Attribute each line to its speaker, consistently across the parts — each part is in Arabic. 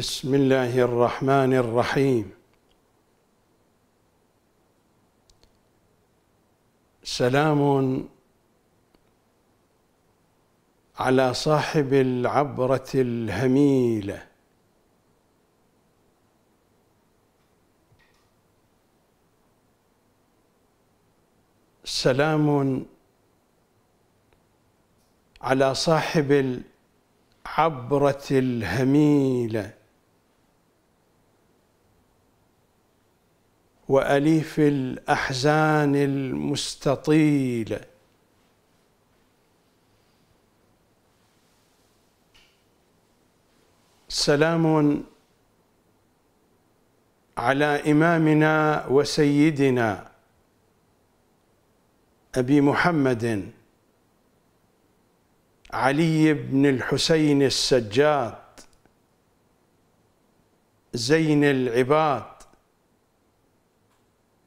Speaker 1: بسم الله الرحمن الرحيم سلام على صاحب العبره الهميله سلام على صاحب العبره الهميله واليف الاحزان المستطيل سلام على امامنا وسيدنا ابي محمد علي بن الحسين السجاد زين العباد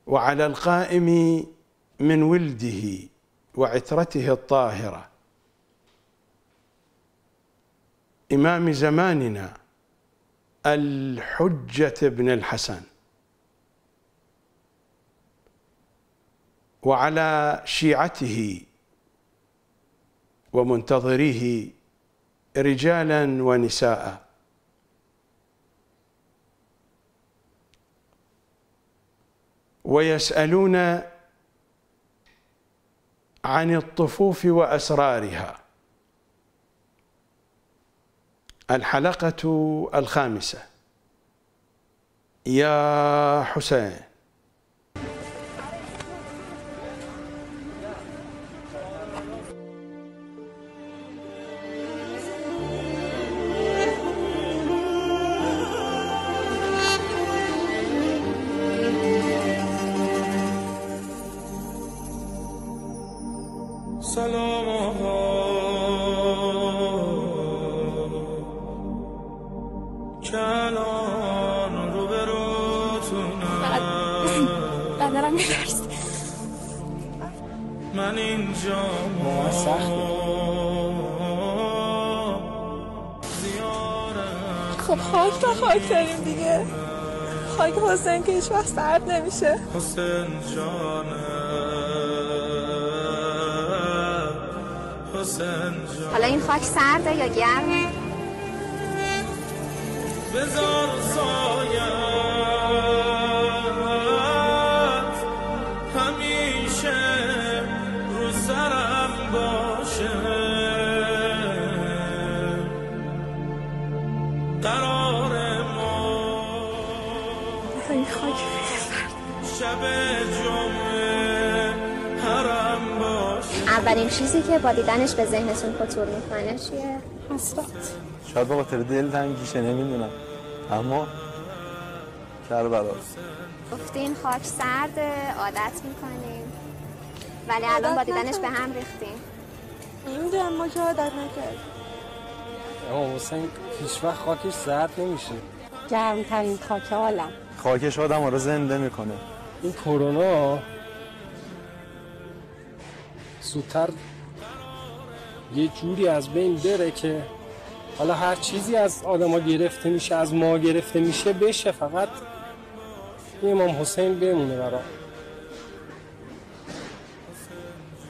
Speaker 1: وعلى القائم من ولده وعترته الطاهره امام زماننا الحجه بن الحسن وعلى شيعته ومنتظريه رجالا ونساء ويسألون عن الطفوف وأسرارها الحلقة الخامسة يا حسين حسین که هیچ وقت سرد نمیشه حسین جان حسین جان حالا این خاک سرده یا گرم؟ بزار سایه همیشه رو باشه قرار اولین چیزی که با دیدنش به ذهنتون خطور میکنه چیه؟ حسرت شاید با خاطر دل تنگیشه نمیدونم اما کر گفتین خاک سرد عادت میکنیم ولی الان با دیدنش به هم ریختیم نمیدونم ما که عادت نکرد اما حسین هیچ وقت خاکش سرد نمیشه گرمترین خاک عالم خاکش آدم رو زنده میکنه این کرونا زودتر یه جوری از بین بره که حالا هر چیزی از آدما گرفته میشه از ما گرفته میشه بشه فقط امام حسین بمونه برا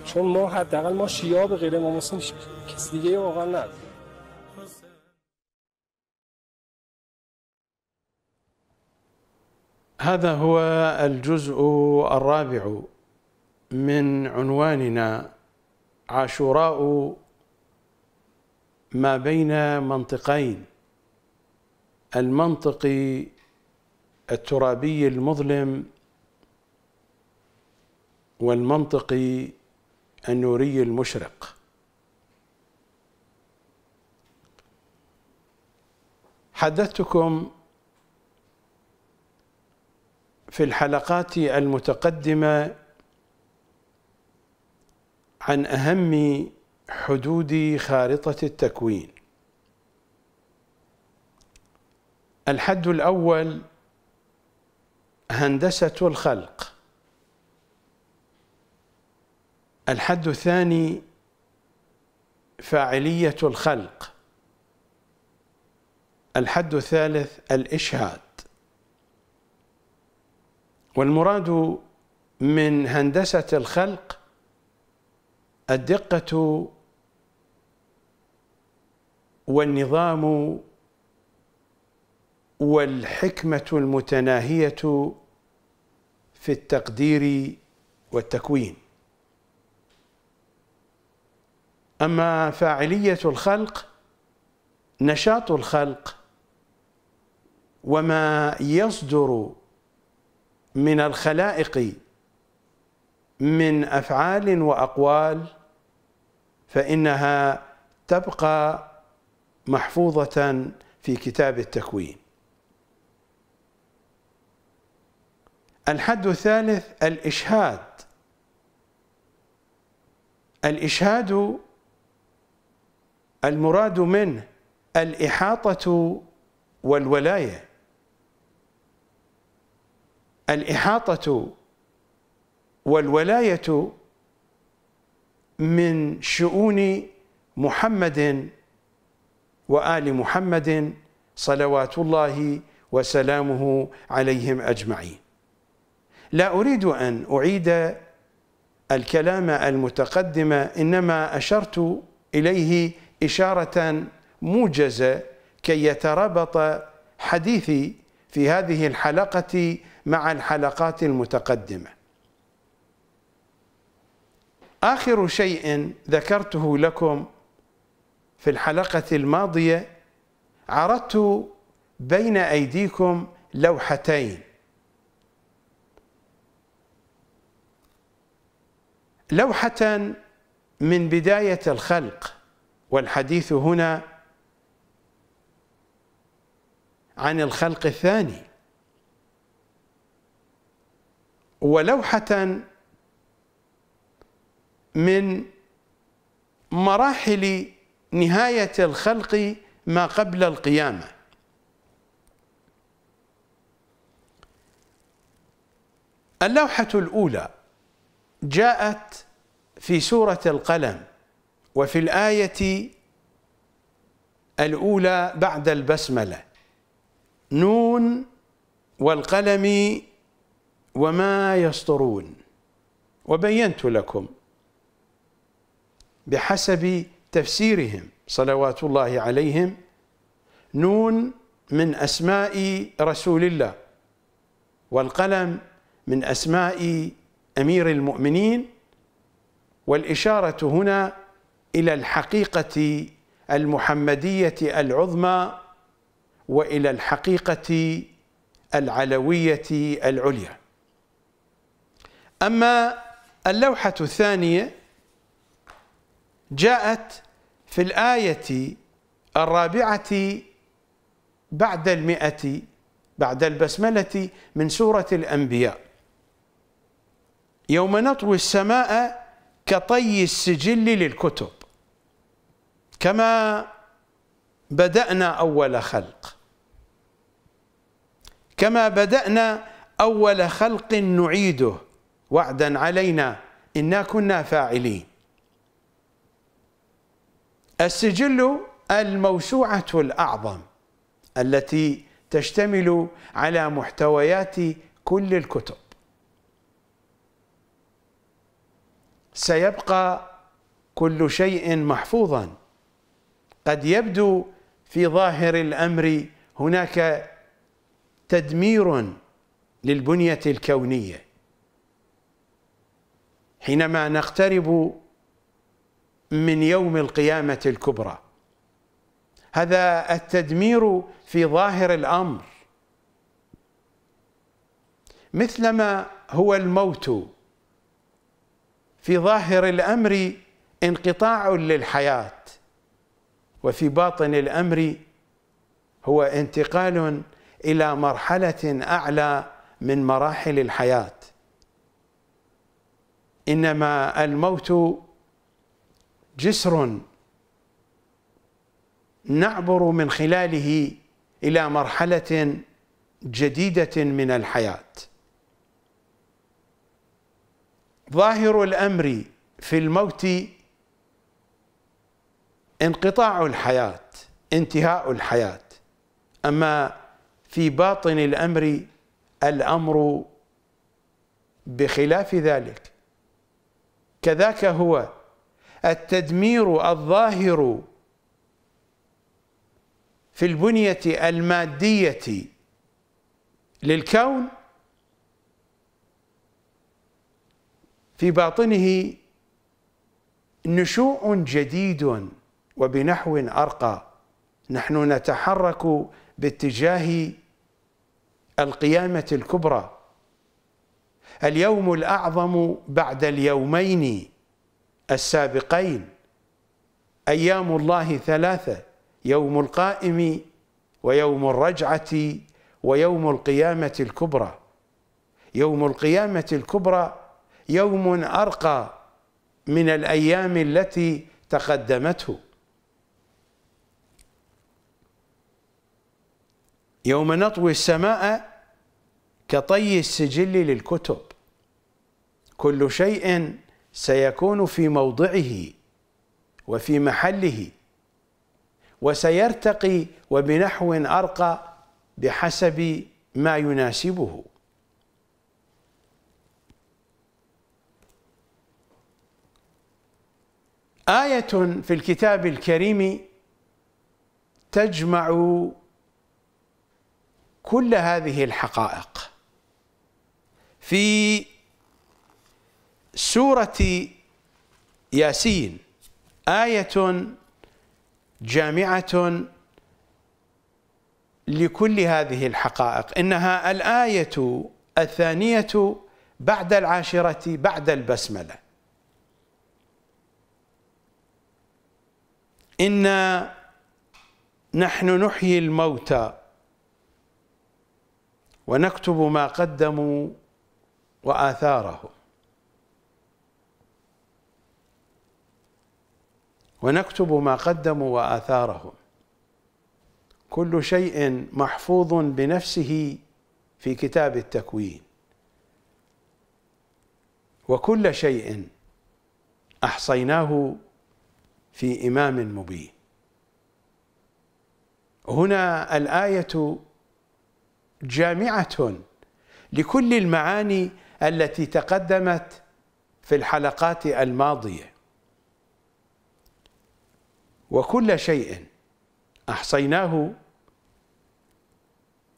Speaker 1: چون ما حداقل ما شیاب غیر امام حسین کسی دیگه واقعا نداره هذا هو الجزء الرابع من عنواننا عاشوراء ما بين منطقين المنطق الترابي المظلم والمنطق النوري المشرق حدثتكم في الحلقات المتقدمه عن اهم حدود خارطه التكوين الحد الاول هندسه الخلق الحد الثاني فاعليه الخلق الحد الثالث الاشهاد والمراد من هندسة الخلق الدقة والنظام والحكمة المتناهية في التقدير والتكوين أما فاعلية الخلق نشاط الخلق وما يصدر من الخلائق من افعال واقوال فانها تبقى محفوظه في كتاب التكوين الحد الثالث الاشهاد الاشهاد المراد منه الاحاطه والولايه الإحاطة والولاية من شؤون محمد وآل محمد صلوات الله وسلامه عليهم أجمعين لا أريد أن أعيد الكلام المتقدم إنما أشرت إليه إشارة موجزة كي يترابط حديثي في هذه الحلقة مع الحلقات المتقدمه اخر شيء ذكرته لكم في الحلقه الماضيه عرضت بين ايديكم لوحتين لوحه من بدايه الخلق والحديث هنا عن الخلق الثاني ولوحة من مراحل نهاية الخلق ما قبل القيامة اللوحة الأولى جاءت في سورة القلم وفي الآية الأولى بعد البسملة نون والقلم وما يسطرون وبينت لكم بحسب تفسيرهم صلوات الله عليهم نون من أسماء رسول الله والقلم من أسماء أمير المؤمنين والإشارة هنا إلى الحقيقة المحمدية العظمى وإلى الحقيقة العلوية العليا أما اللوحة الثانية جاءت في الآية الرابعة بعد المئة بعد البسملة من سورة الأنبياء يوم نطوي السماء كطي السجل للكتب كما بدأنا أول خلق كما بدأنا أول خلق نعيده وعدا علينا إنا كنا فاعلين السجل الموسوعة الأعظم التي تشتمل على محتويات كل الكتب سيبقى كل شيء محفوظا قد يبدو في ظاهر الأمر هناك تدمير للبنية الكونية حينما نقترب من يوم القيامة الكبرى هذا التدمير في ظاهر الأمر مثلما هو الموت في ظاهر الأمر انقطاع للحياة وفي باطن الأمر هو انتقال إلى مرحلة أعلى من مراحل الحياة انما الموت جسر نعبر من خلاله الى مرحله جديده من الحياه ظاهر الامر في الموت انقطاع الحياه انتهاء الحياه اما في باطن الامر الامر بخلاف ذلك كذاك هو التدمير الظاهر في البنية المادية للكون في باطنه نشوء جديد وبنحو أرقى نحن نتحرك باتجاه القيامة الكبرى اليوم الأعظم بعد اليومين السابقين أيام الله ثلاثة يوم القائم ويوم الرجعة ويوم القيامة الكبرى يوم القيامة الكبرى يوم أرقى من الأيام التي تقدمته يوم نطوي السماء كطي السجل للكتب كل شيء سيكون في موضعه وفي محله وسيرتقي وبنحو ارقى بحسب ما يناسبه ايه في الكتاب الكريم تجمع كل هذه الحقائق في سورة ياسين آية جامعة لكل هذه الحقائق إنها الآية الثانية بعد العاشرة بعد البسملة إنا نحن نحيي الموتى ونكتب ما قدموا وآثارهم ونكتب ما قدموا وآثارهم كل شيء محفوظ بنفسه في كتاب التكوين وكل شيء احصيناه في امام مبين هنا الايه جامعه لكل المعاني التي تقدمت في الحلقات الماضيه وكل شيء احصيناه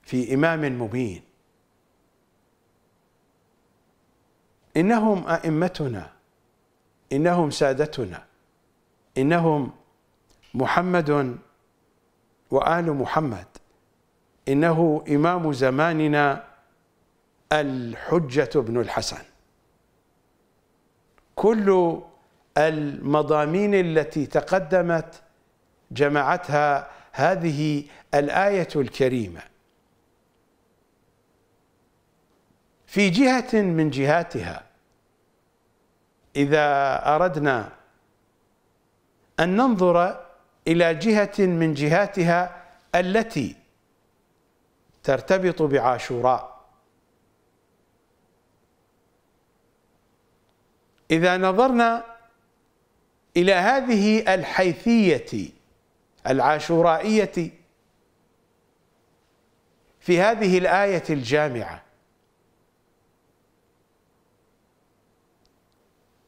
Speaker 1: في امام مبين انهم ائمتنا انهم سادتنا انهم محمد وال محمد انه امام زماننا الحجه بن الحسن كل المضامين التي تقدمت جمعتها هذه الايه الكريمه في جهه من جهاتها اذا اردنا ان ننظر الى جهه من جهاتها التي ترتبط بعاشوراء اذا نظرنا الى هذه الحيثيه العاشورائية في هذه الآية الجامعة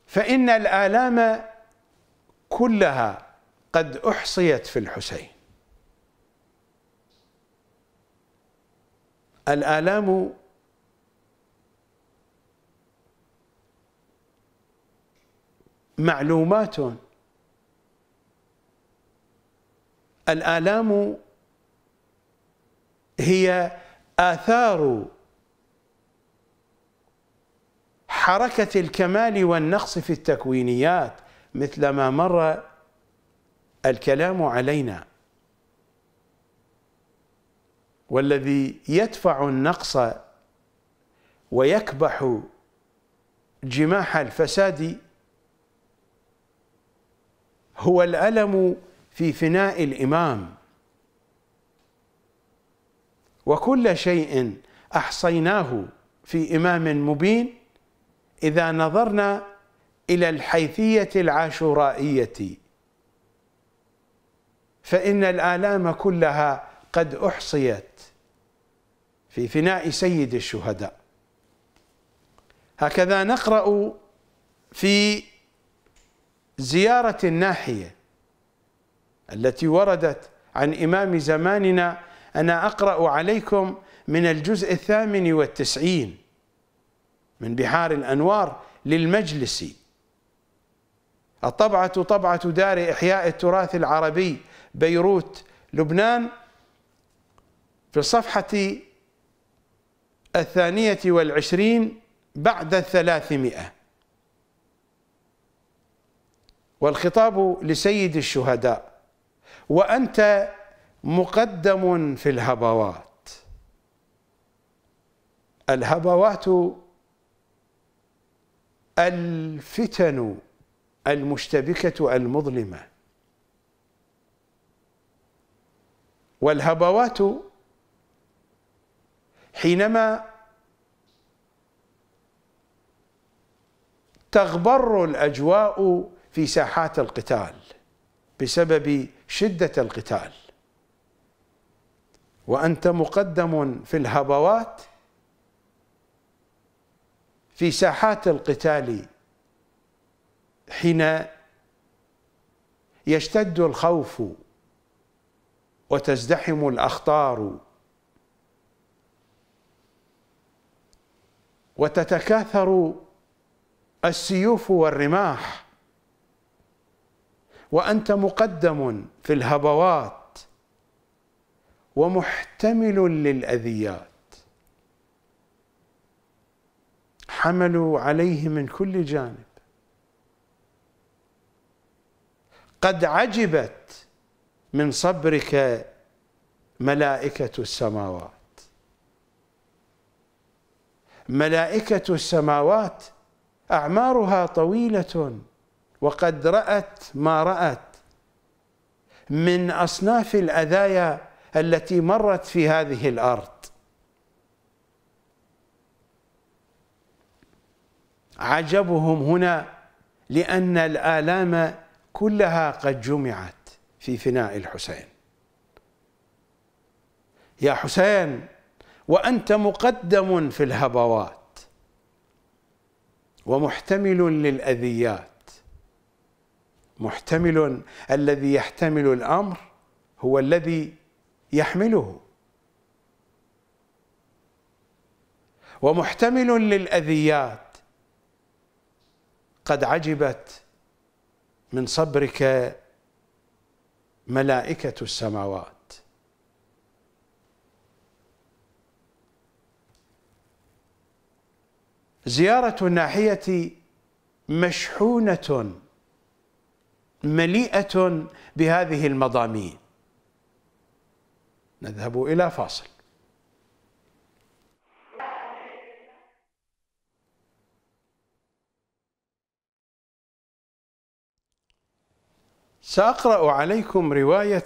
Speaker 1: فإن الآلام كلها قد أحصيت في الحسين الآلام معلومات الآلام هي آثار حركة الكمال والنقص في التكوينيات مثل ما مر الكلام علينا والذي يدفع النقص ويكبح جماح الفساد هو الألم في فناء الامام وكل شيء احصيناه في امام مبين اذا نظرنا الى الحيثيه العاشورائيه فان الالام كلها قد احصيت في فناء سيد الشهداء هكذا نقرا في زياره الناحيه التي وردت عن إمام زماننا أنا أقرأ عليكم من الجزء الثامن والتسعين من بحار الأنوار للمجلس الطبعة طبعة دار إحياء التراث العربي بيروت لبنان في الصفحة الثانية والعشرين بعد الثلاثمائة والخطاب لسيد الشهداء وأنت مقدم في الهبوات الهبوات الفتن المشتبكة المظلمة والهبوات حينما تغبر الأجواء في ساحات القتال بسبب شدة القتال وأنت مقدم في الهبوات في ساحات القتال حين يشتد الخوف وتزدحم الأخطار وتتكاثر السيوف والرماح وانت مقدم في الهبوات ومحتمل للاذيات حملوا عليه من كل جانب قد عجبت من صبرك ملائكه السماوات ملائكه السماوات اعمارها طويله وقد رأت ما رأت من أصناف الأذايا التي مرت في هذه الأرض عجبهم هنا لأن الآلام كلها قد جمعت في فناء الحسين يا حسين وأنت مقدم في الهبوات ومحتمل للأذيات محتمل الذي يحتمل الامر هو الذي يحمله ومحتمل للاذيات قد عجبت من صبرك ملائكه السماوات زياره الناحيه مشحونه مليئه بهذه المضامين نذهب الى فاصل ساقرا عليكم روايه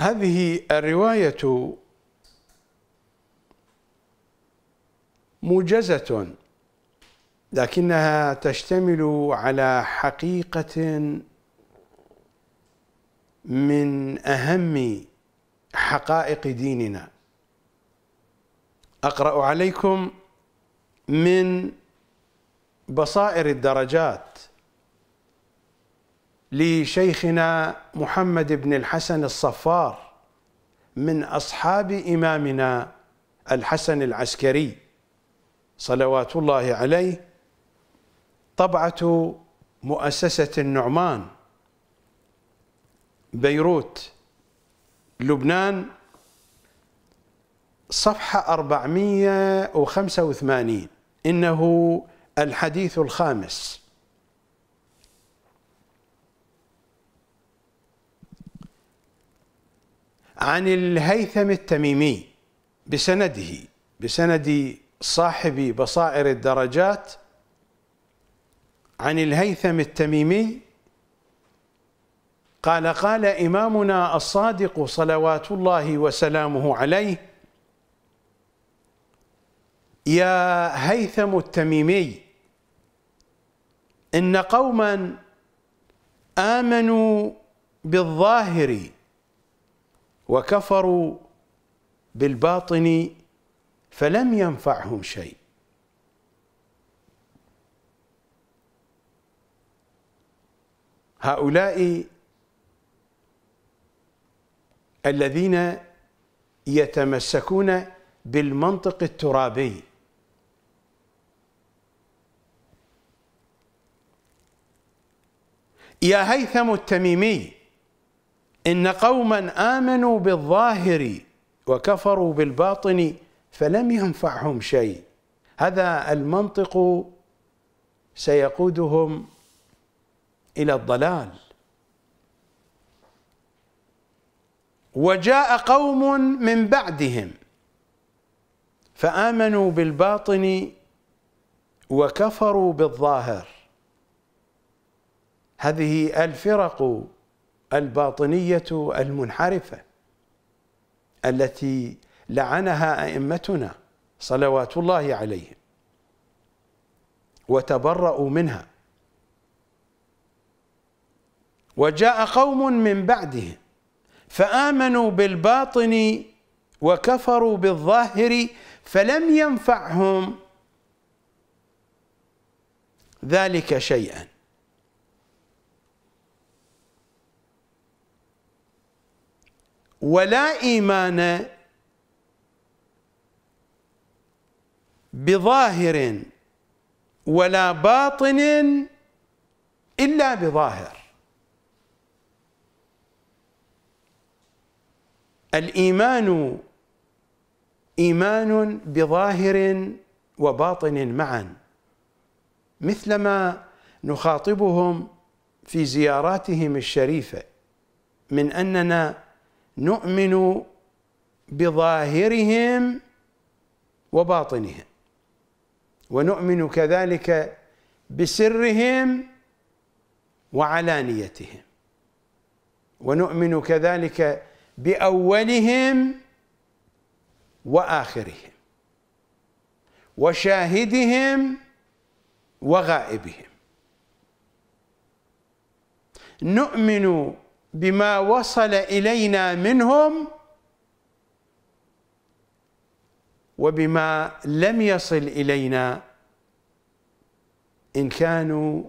Speaker 1: هذه الروايه موجزه لكنها تشتمل على حقيقة من أهم حقائق ديننا أقرأ عليكم من بصائر الدرجات لشيخنا محمد بن الحسن الصفار من أصحاب إمامنا الحسن العسكري صلوات الله عليه طبعة مؤسسة النعمان بيروت لبنان صفحة 485 إنه الحديث الخامس عن الهيثم التميمي بسنده بسند صاحب بصائر الدرجات عن الهيثم التميمي قال قال إمامنا الصادق صلوات الله وسلامه عليه يا هيثم التميمي إن قوما آمنوا بالظاهر وكفروا بالباطن فلم ينفعهم شيء هؤلاء الذين يتمسكون بالمنطق الترابي يا هيثم التميمي إن قوما آمنوا بالظاهر وكفروا بالباطن فلم ينفعهم شيء هذا المنطق سيقودهم الى الضلال وجاء قوم من بعدهم فامنوا بالباطن وكفروا بالظاهر هذه الفرق الباطنيه المنحرفه التي لعنها ائمتنا صلوات الله عليهم وتبرأوا منها وجاء قوم من بعدهم فآمنوا بالباطن وكفروا بالظاهر فلم ينفعهم ذلك شيئا ولا إيمان بظاهر ولا باطن إلا بظاهر الايمان ايمان بظاهر وباطن معا مثلما نخاطبهم في زياراتهم الشريفه من اننا نؤمن بظاهرهم وباطنهم ونؤمن كذلك بسرهم وعلانيتهم ونؤمن كذلك باولهم واخرهم وشاهدهم وغائبهم نؤمن بما وصل الينا منهم وبما لم يصل الينا ان كانوا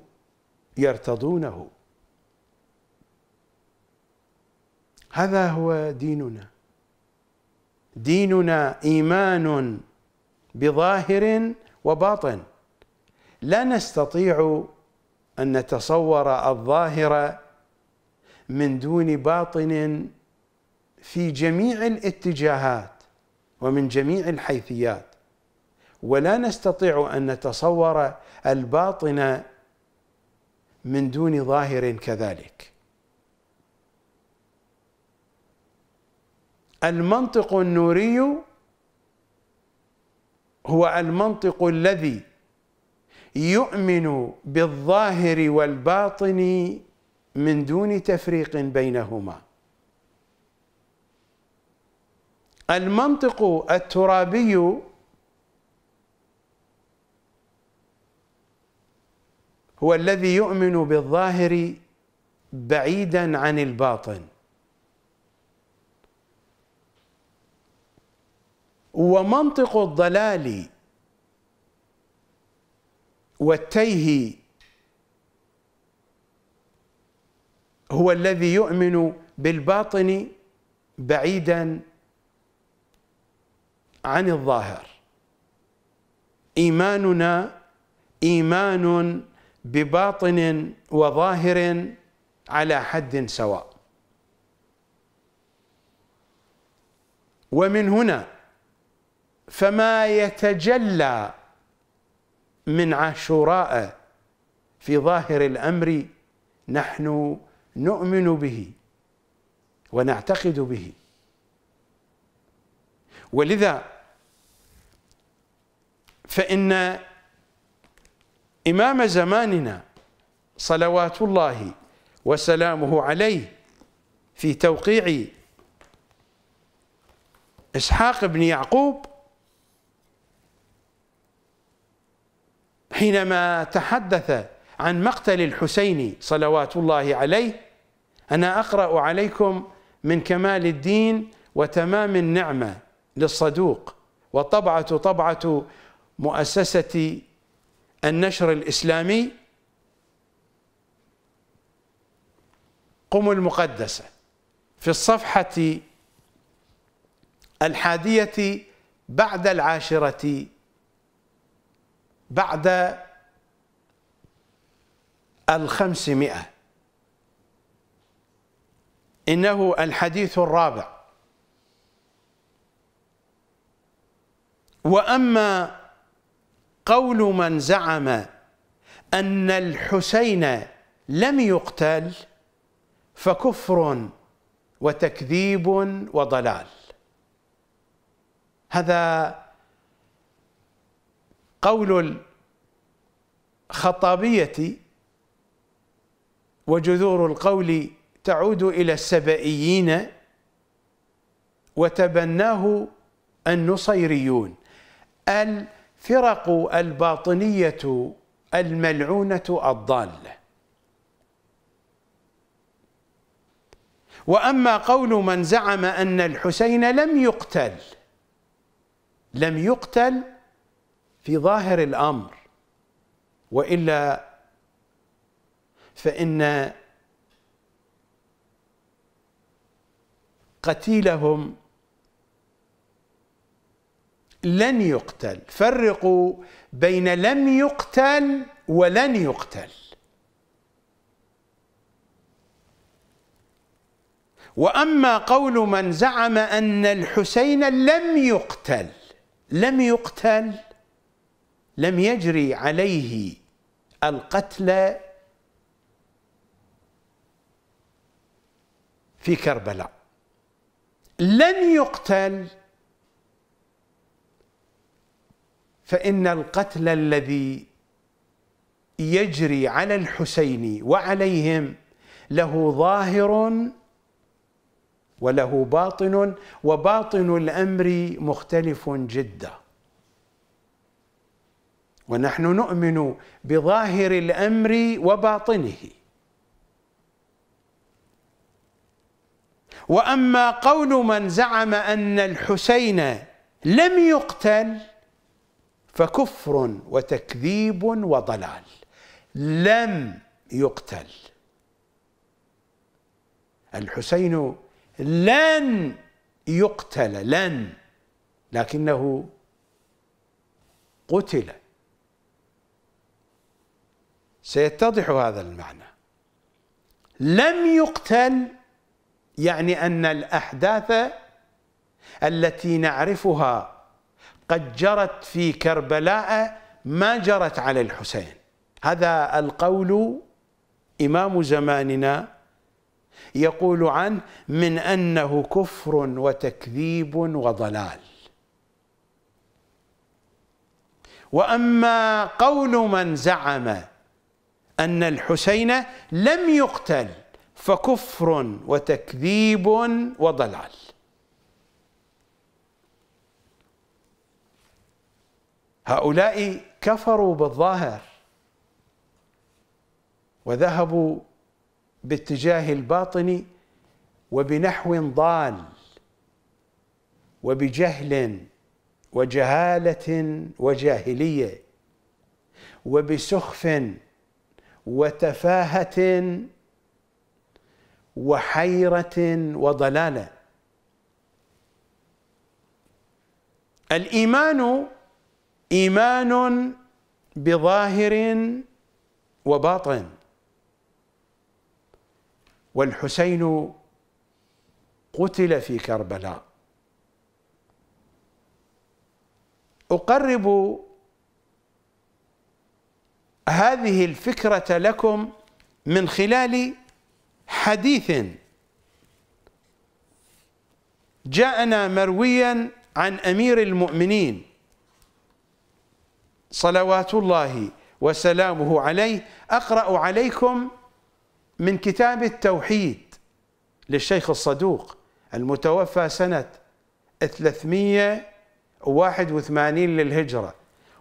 Speaker 1: يرتضونه هذا هو ديننا ديننا ايمان بظاهر وباطن لا نستطيع ان نتصور الظاهر من دون باطن في جميع الاتجاهات ومن جميع الحيثيات ولا نستطيع ان نتصور الباطن من دون ظاهر كذلك المنطق النوري هو المنطق الذي يؤمن بالظاهر والباطن من دون تفريق بينهما المنطق الترابي هو الذي يؤمن بالظاهر بعيدا عن الباطن ومنطق الضلال والتيه هو الذي يؤمن بالباطن بعيدا عن الظاهر ايماننا ايمان بباطن وظاهر على حد سواء ومن هنا فما يتجلى من عاشوراء في ظاهر الامر نحن نؤمن به ونعتقد به ولذا فان امام زماننا صلوات الله وسلامه عليه في توقيع اسحاق بن يعقوب حينما تحدث عن مقتل الحسين صلوات الله عليه أنا أقرأ عليكم من كمال الدين وتمام النعمة للصدوق وطبعة طبعة مؤسسة النشر الإسلامي قم المقدسة في الصفحة الحادية بعد العاشرة بعد الخمسمائة إنه الحديث الرابع وأما قول من زعم أن الحسين لم يقتل فكفر وتكذيب وضلال هذا قول الخطابية وجذور القول تعود إلى السبئيين وتبناه النصيريون الفرق الباطنية الملعونة الضالة وأما قول من زعم أن الحسين لم يقتل لم يقتل في ظاهر الامر والا فان قتيلهم لن يقتل فرقوا بين لم يقتل ولن يقتل واما قول من زعم ان الحسين لم يقتل لم يقتل لم يجري عليه القتل في كربلاء لن يقتل فإن القتل الذي يجري على الحسين وعليهم له ظاهر وله باطن وباطن الامر مختلف جدا ونحن نؤمن بظاهر الامر وباطنه واما قول من زعم ان الحسين لم يقتل فكفر وتكذيب وضلال لم يقتل الحسين لن يقتل لن لكنه قتل سيتضح هذا المعنى لم يقتل يعني أن الأحداث التي نعرفها قد جرت في كربلاء ما جرت على الحسين هذا القول إمام زماننا يقول عنه من أنه كفر وتكذيب وضلال وأما قول من زعم أن الحسين لم يقتل فكفر وتكذيب وضلال هؤلاء كفروا بالظاهر وذهبوا باتجاه الباطن وبنحو ضال وبجهل وجهاله وجاهليه وبسخف وتفاهة وحيرة وضلالة الإيمان إيمان بظاهر وباطن والحسين قتل في كربلاء أقرب هذه الفكرة لكم من خلال حديث جاءنا مرويا عن أمير المؤمنين صلوات الله وسلامه عليه أقرأ عليكم من كتاب التوحيد للشيخ الصدوق المتوفى سنة 381 للهجرة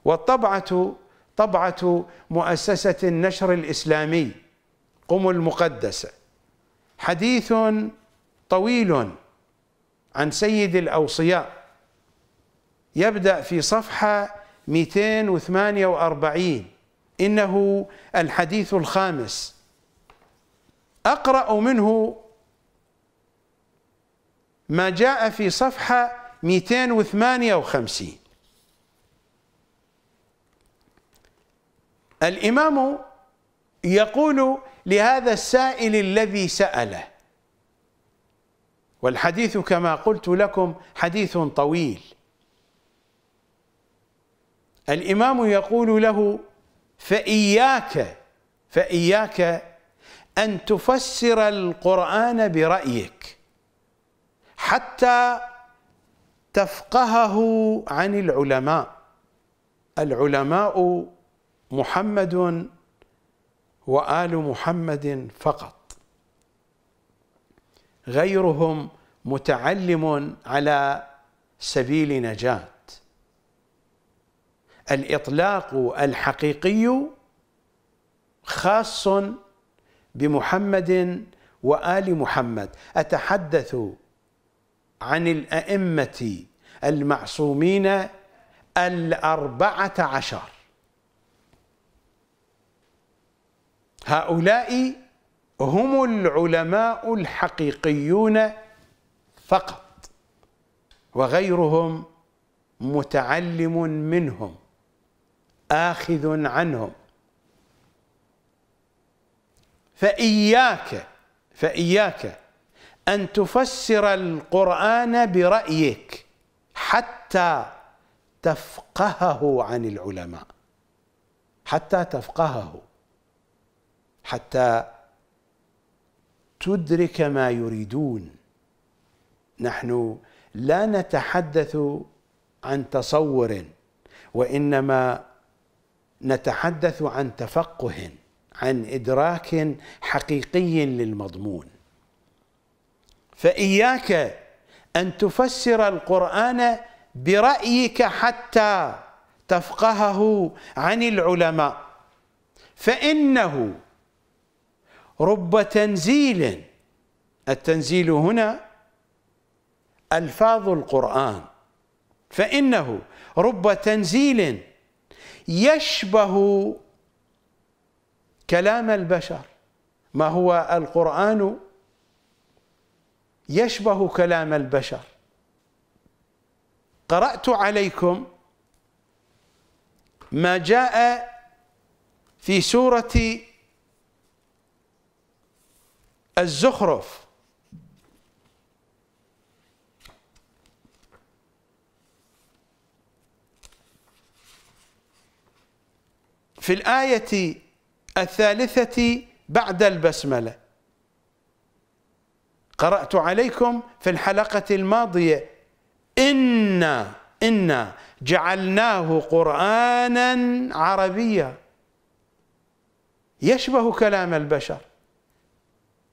Speaker 1: والطبعة طبعة مؤسسة النشر الإسلامي قم المقدسة حديث طويل عن سيد الأوصياء يبدأ في صفحة 248 إنه الحديث الخامس أقرأ منه ما جاء في صفحة 258 الإمام يقول لهذا السائل الذي سأله والحديث كما قلت لكم حديث طويل الإمام يقول له فإياك فإياك أن تفسر القرآن برأيك حتى تفقهه عن العلماء العلماء محمد وال محمد فقط غيرهم متعلم على سبيل نجاه الاطلاق الحقيقي خاص بمحمد وال محمد اتحدث عن الائمه المعصومين الاربعه عشر هؤلاء هم العلماء الحقيقيون فقط وغيرهم متعلم منهم آخذ عنهم فإياك فإياك أن تفسر القرآن برأيك حتى تفقهه عن العلماء حتى تفقهه حتى تدرك ما يريدون نحن لا نتحدث عن تصور وانما نتحدث عن تفقه عن ادراك حقيقي للمضمون فاياك ان تفسر القران برايك حتى تفقهه عن العلماء فانه رب تنزيل التنزيل هنا الفاظ القران فانه رب تنزيل يشبه كلام البشر ما هو القران يشبه كلام البشر قرات عليكم ما جاء في سوره الزخرف في الآية الثالثة بعد البسملة قرأت عليكم في الحلقة الماضية إنا إنا جعلناه قرآنا عربيا يشبه كلام البشر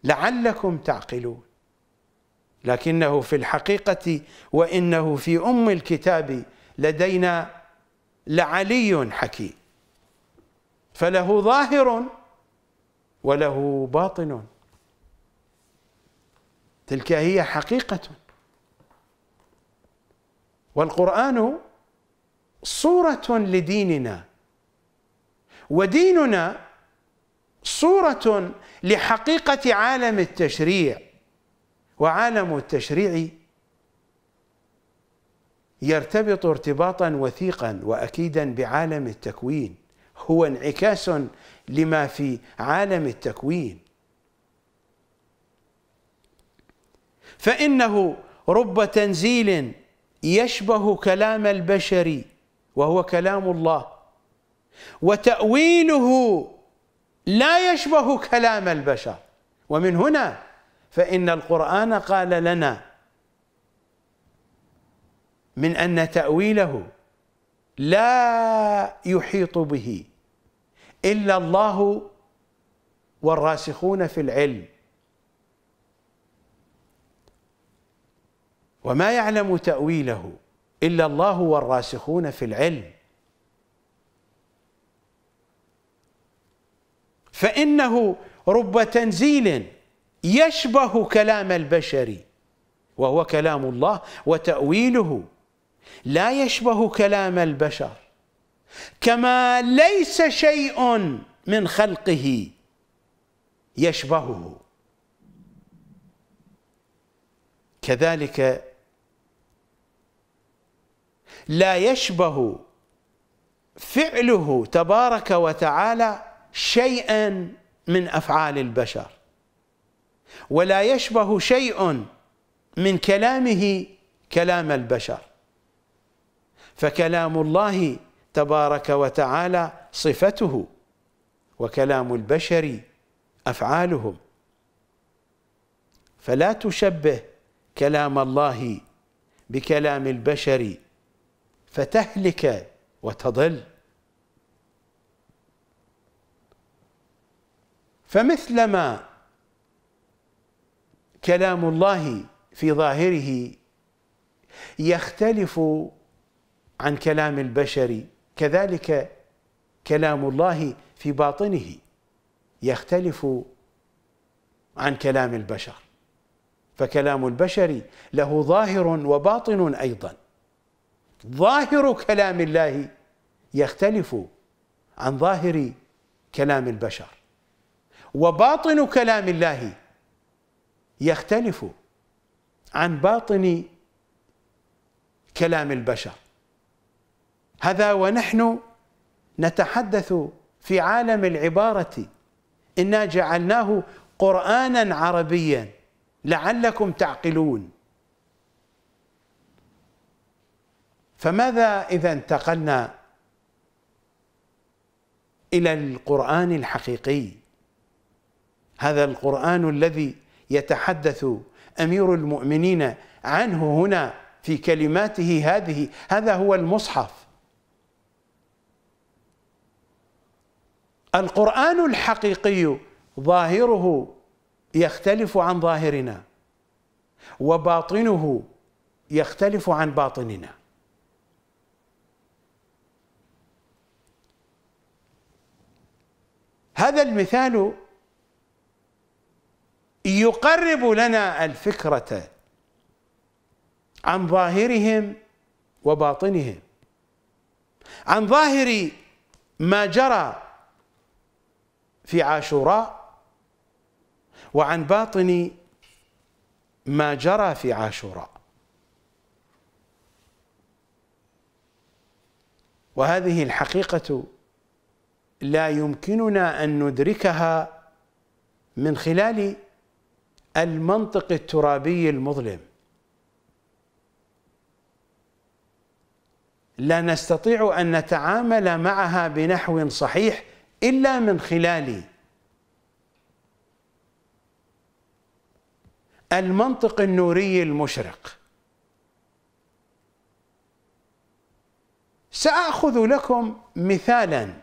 Speaker 1: لعلكم تعقلون لكنه في الحقيقة وإنه في أم الكتاب لدينا لعلي حكيم فله ظاهر وله باطن تلك هي حقيقة والقرآن صورة لديننا وديننا صورة لحقيقة عالم التشريع وعالم التشريع يرتبط ارتباطا وثيقا واكيدا بعالم التكوين هو انعكاس لما في عالم التكوين فانه رب تنزيل يشبه كلام البشر وهو كلام الله وتاويله لا يشبه كلام البشر ومن هنا فإن القرآن قال لنا من أن تأويله لا يحيط به إلا الله والراسخون في العلم وما يعلم تأويله إلا الله والراسخون في العلم فإنه رب تنزيل يشبه كلام البشر وهو كلام الله وتأويله لا يشبه كلام البشر كما ليس شيء من خلقه يشبهه كذلك لا يشبه فعله تبارك وتعالى شيئا من افعال البشر ولا يشبه شيء من كلامه كلام البشر فكلام الله تبارك وتعالى صفته وكلام البشر افعالهم فلا تشبه كلام الله بكلام البشر فتهلك وتضل فمثلما كلام الله في ظاهره يختلف عن كلام البشر كذلك كلام الله في باطنه يختلف عن كلام البشر فكلام البشر له ظاهر وباطن ايضا ظاهر كلام الله يختلف عن ظاهر كلام البشر وباطن كلام الله يختلف عن باطن كلام البشر هذا ونحن نتحدث في عالم العباره انا جعلناه قرانا عربيا لعلكم تعقلون فماذا اذا انتقلنا الى القران الحقيقي هذا القرآن الذي يتحدث أمير المؤمنين عنه هنا في كلماته هذه هذا هو المصحف القرآن الحقيقي ظاهره يختلف عن ظاهرنا وباطنه يختلف عن باطننا هذا المثال يقرب لنا الفكرة عن ظاهرهم وباطنهم عن ظاهر ما جرى في عاشوراء وعن باطن ما جرى في عاشوراء وهذه الحقيقة لا يمكننا أن ندركها من خلال المنطق الترابي المظلم لا نستطيع أن نتعامل معها بنحو صحيح إلا من خلال المنطق النوري المشرق سأخذ لكم مثالا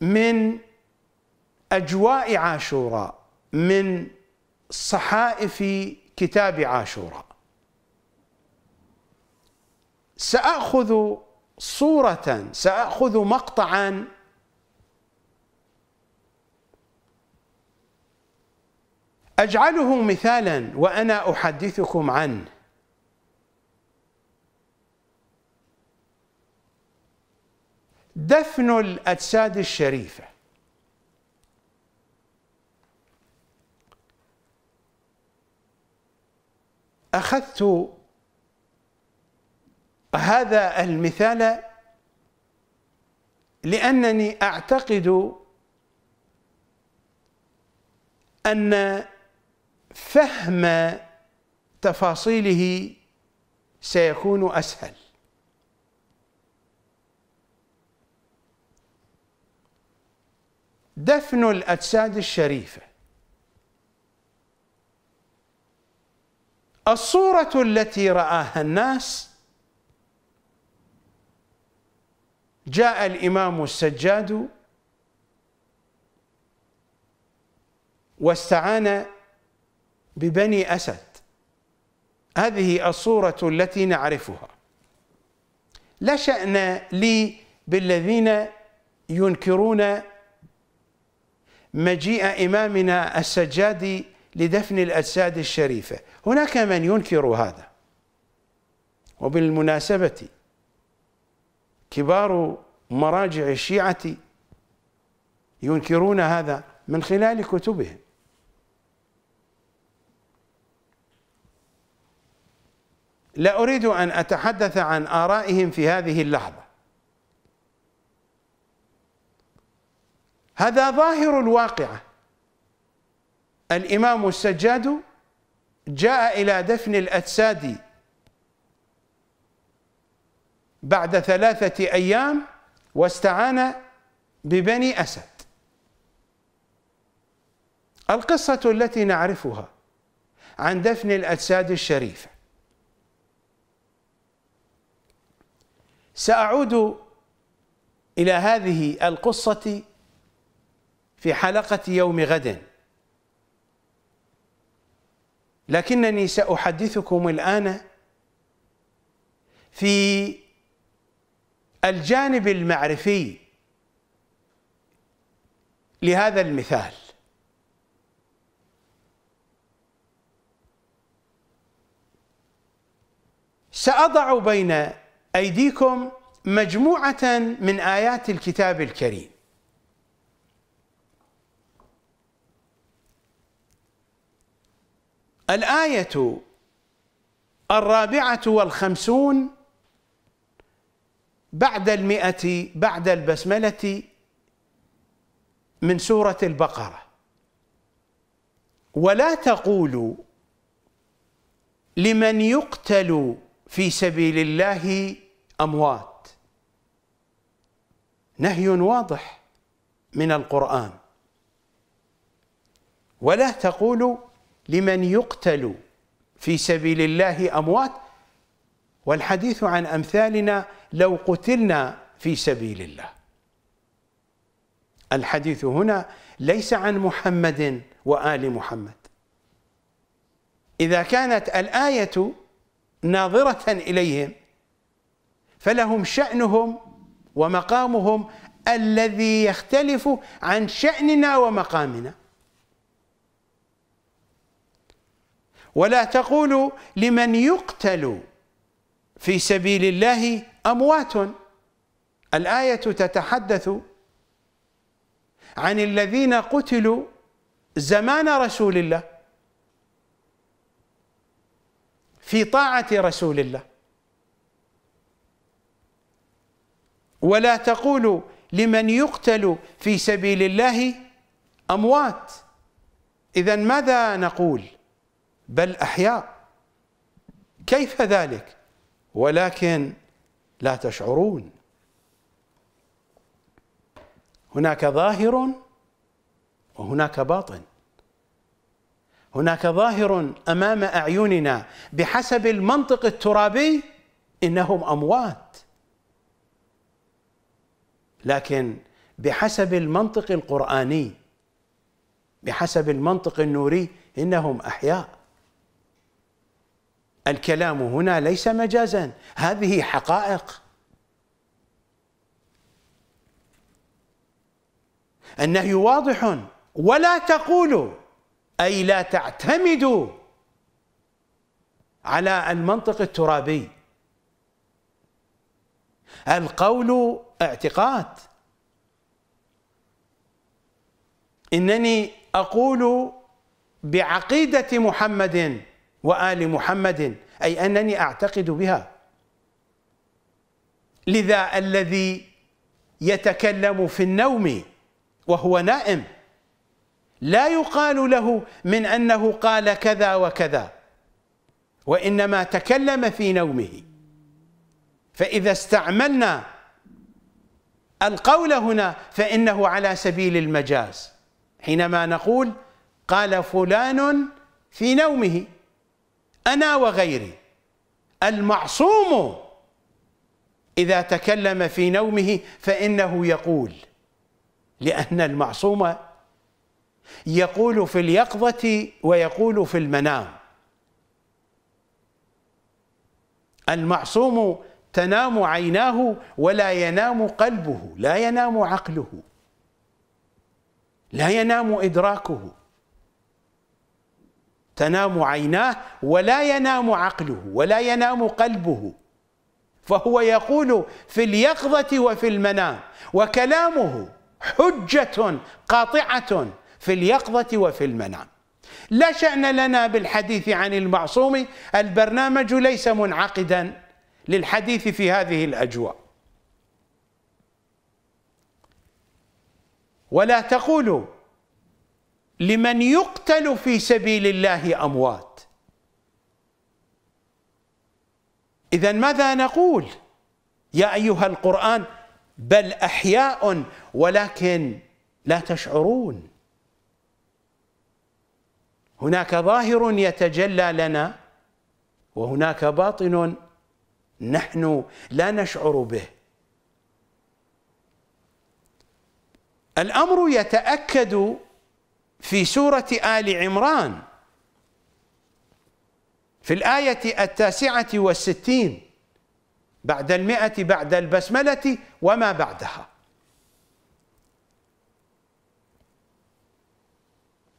Speaker 1: من أجواء عاشوراء من صحائف كتاب عاشوراء ساخذ صوره ساخذ مقطعا اجعله مثالا وانا احدثكم عنه دفن الاجساد الشريفه أخذت هذا المثال لأنني أعتقد أن فهم تفاصيله سيكون أسهل دفن الأجساد الشريفة الصورة التي رآها الناس جاء الإمام السجاد واستعان ببني أسد هذه الصورة التي نعرفها لا شأن لي بالذين ينكرون مجيء إمامنا السجاد لدفن الأجساد الشريفة هناك من ينكر هذا وبالمناسبة كبار مراجع الشيعة ينكرون هذا من خلال كتبهم لا أريد أن أتحدث عن آرائهم في هذه اللحظة هذا ظاهر الواقعة الإمام السجاد جاء إلى دفن الأجساد بعد ثلاثة أيام واستعان ببني أسد القصة التي نعرفها عن دفن الأجساد الشريفة سأعود إلى هذه القصة في حلقة يوم غد لكنني ساحدثكم الان في الجانب المعرفي لهذا المثال ساضع بين ايديكم مجموعه من ايات الكتاب الكريم الآية الرابعة والخمسون بعد المئة بعد البسملة من سورة البقرة ولا تقولوا لمن يقتل في سبيل الله أموات نهي واضح من القرآن ولا تقولوا لمن يقتل في سبيل الله اموات والحديث عن امثالنا لو قتلنا في سبيل الله الحديث هنا ليس عن محمد وال محمد اذا كانت الايه ناظره اليهم فلهم شانهم ومقامهم الذي يختلف عن شاننا ومقامنا ولا تقولوا لمن يقتل في سبيل الله أموات الآية تتحدث عن الذين قتلوا زمان رسول الله في طاعة رسول الله ولا تقولوا لمن يقتل في سبيل الله أموات إذا ماذا نقول؟ بل احياء كيف ذلك ولكن لا تشعرون هناك ظاهر وهناك باطن هناك ظاهر امام اعيننا بحسب المنطق الترابي انهم اموات لكن بحسب المنطق القراني بحسب المنطق النوري انهم احياء الكلام هنا ليس مجازا هذه حقائق النهي واضح ولا تقولوا أي لا تعتمدوا على المنطق الترابي القول اعتقاد إنني أقول بعقيدة محمد وال محمد اي انني اعتقد بها لذا الذي يتكلم في النوم وهو نائم لا يقال له من انه قال كذا وكذا وانما تكلم في نومه فاذا استعملنا القول هنا فانه على سبيل المجاز حينما نقول قال فلان في نومه أنا وغيري المعصوم إذا تكلم في نومه فإنه يقول لأن المعصوم يقول في اليقظة ويقول في المنام المعصوم تنام عيناه ولا ينام قلبه لا ينام عقله لا ينام إدراكه تنام عيناه ولا ينام عقله ولا ينام قلبه فهو يقول في اليقظة وفي المنام وكلامه حجة قاطعة في اليقظة وفي المنام لا شأن لنا بالحديث عن المعصوم البرنامج ليس منعقدا للحديث في هذه الأجواء ولا تقولوا لمن يقتل في سبيل الله اموات اذا ماذا نقول يا ايها القران بل احياء ولكن لا تشعرون هناك ظاهر يتجلى لنا وهناك باطن نحن لا نشعر به الامر يتاكد في سورة آل عمران في الآية التاسعة والستين بعد المئة بعد البسملة وما بعدها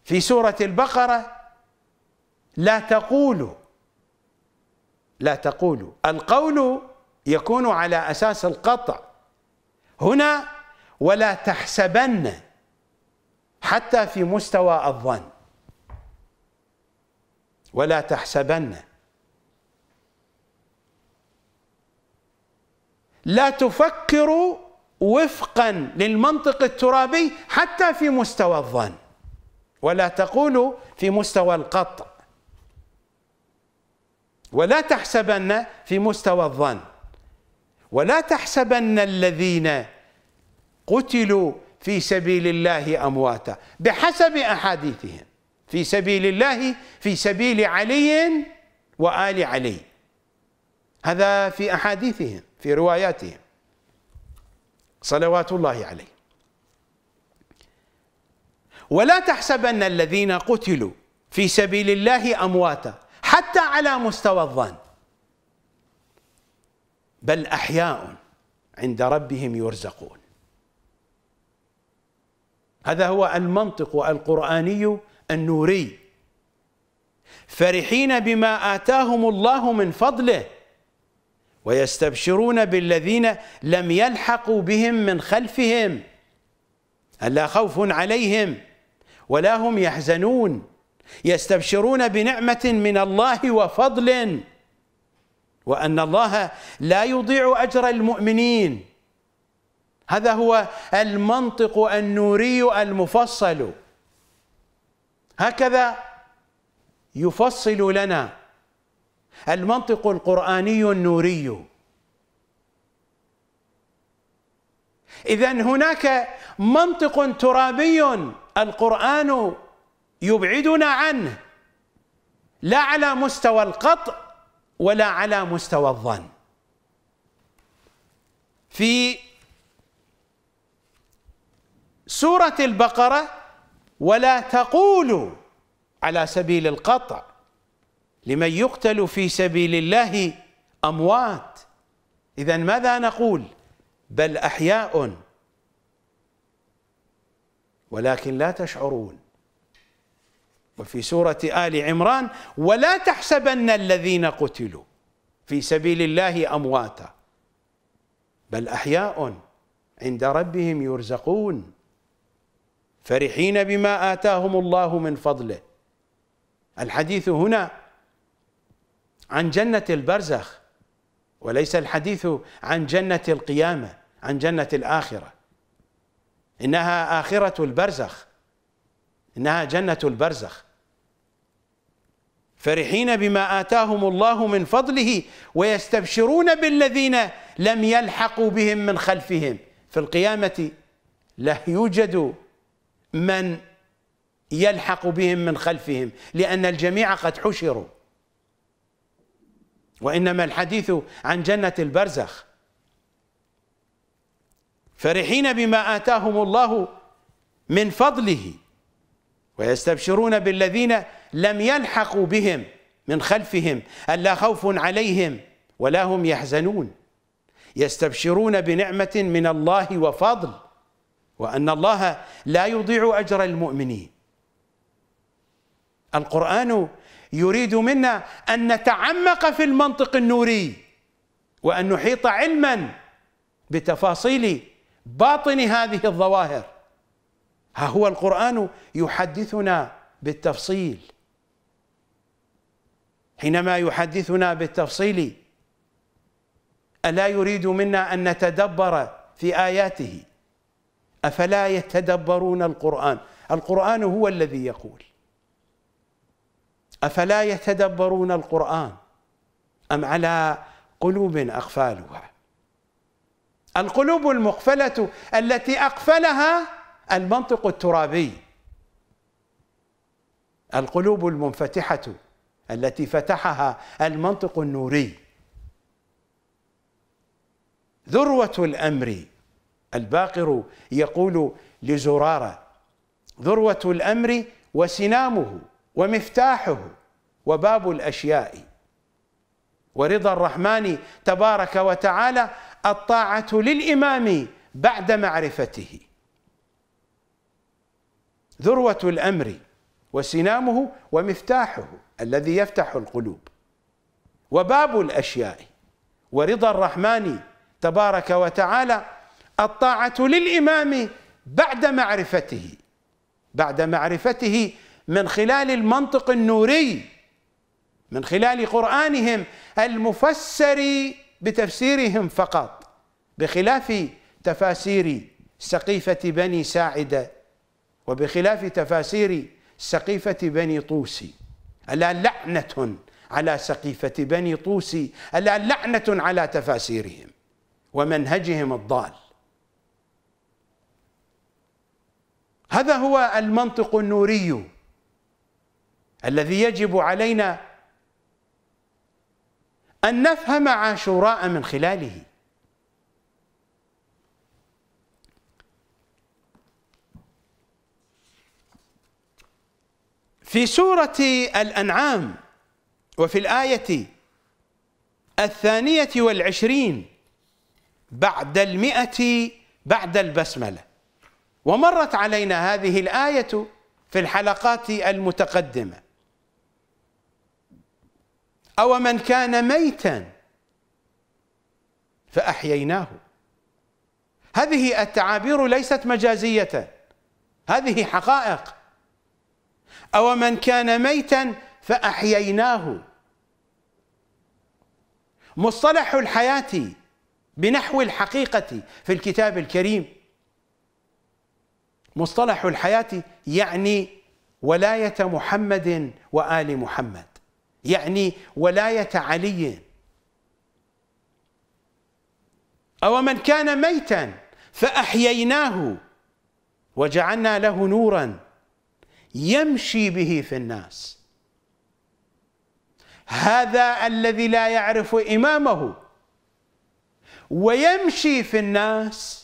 Speaker 1: في سورة البقرة لا تقولوا لا تقولوا القول يكون على أساس القطع هنا ولا تحسبن حتى في مستوى الظن ولا تحسبن لا تفكر وفقا للمنطق الترابي حتى في مستوى الظن ولا تقول في مستوى القطع ولا تحسبن في مستوى الظن ولا تحسبن الذين قتلوا في سبيل الله امواتا بحسب احاديثهم في سبيل الله في سبيل علي وال علي هذا في احاديثهم في رواياتهم صلوات الله عليه ولا تحسبن الذين قتلوا في سبيل الله امواتا حتى على مستوى الظن بل احياء عند ربهم يرزقون هذا هو المنطق القرآني النوري فرحين بما آتاهم الله من فضله ويستبشرون بالذين لم يلحقوا بهم من خلفهم ألا خوف عليهم ولا هم يحزنون يستبشرون بنعمة من الله وفضل وأن الله لا يضيع أجر المؤمنين هذا هو المنطق النوري المفصل هكذا يفصل لنا المنطق القرآني النوري إذا هناك منطق ترابي القرآن يبعدنا عنه لا على مستوى القطع ولا على مستوى الظن في سورة البقرة ولا تقولوا على سبيل القطع لمن يقتل في سبيل الله أموات إذا ماذا نقول بل أحياء ولكن لا تشعرون وفي سورة آل عمران ولا تحسبن الذين قتلوا في سبيل الله أمواتا بل أحياء عند ربهم يرزقون فرحين بما آتاهم الله من فضله الحديث هنا عن جنة البرزخ وليس الحديث عن جنة القيامة عن جنة الآخرة إنها آخرة البرزخ إنها جنة البرزخ فرحين بما آتاهم الله من فضله ويستبشرون بالذين لم يلحقوا بهم من خلفهم في القيامة لا يوجد من يلحق بهم من خلفهم لأن الجميع قد حشروا وإنما الحديث عن جنة البرزخ فرحين بما آتاهم الله من فضله ويستبشرون بالذين لم يلحقوا بهم من خلفهم ألا خوف عليهم ولا هم يحزنون يستبشرون بنعمة من الله وفضل وأن الله لا يضيع أجر المؤمنين القرآن يريد منا أن نتعمق في المنطق النوري وأن نحيط علما بتفاصيل باطن هذه الظواهر ها هو القرآن يحدثنا بالتفصيل حينما يحدثنا بالتفصيل ألا يريد منا أن نتدبر في آياته أفلا يتدبرون القرآن القرآن هو الذي يقول أفلا يتدبرون القرآن أم على قلوب أقفالها القلوب المقفلة التي أقفلها المنطق الترابي القلوب المنفتحة التي فتحها المنطق النوري ذروة الأمر الباقر يقول لزرارة ذروة الأمر وسنامه ومفتاحه وباب الأشياء ورضا الرحمن تبارك وتعالى الطاعة للإمام بعد معرفته ذروة الأمر وسنامه ومفتاحه الذي يفتح القلوب وباب الأشياء ورضا الرحمن تبارك وتعالى الطاعة للإمام بعد معرفته بعد معرفته من خلال المنطق النوري من خلال قرآنهم المفسر بتفسيرهم فقط بخلاف تفاسير سقيفة بني ساعدة وبخلاف تفاسير سقيفة بني طوسي ألا لعنة على سقيفة بني طوسي ألا لعنة على تفاسيرهم ومنهجهم الضال هذا هو المنطق النوري الذي يجب علينا أن نفهم عاشوراء من خلاله في سورة الأنعام وفي الآية الثانية والعشرين بعد المئة بعد البسملة ومرت علينا هذه الآية في الحلقات المتقدمة أو من كان ميتا فأحييناه هذه التعابير ليست مجازية هذه حقائق أو من كان ميتا فأحييناه مصطلح الحياة بنحو الحقيقة في الكتاب الكريم مصطلح الحياة يعني ولاية محمد وآل محمد يعني ولاية علي أو من كان ميتا فأحييناه وجعلنا له نورا يمشي به في الناس هذا الذي لا يعرف إمامه ويمشي في الناس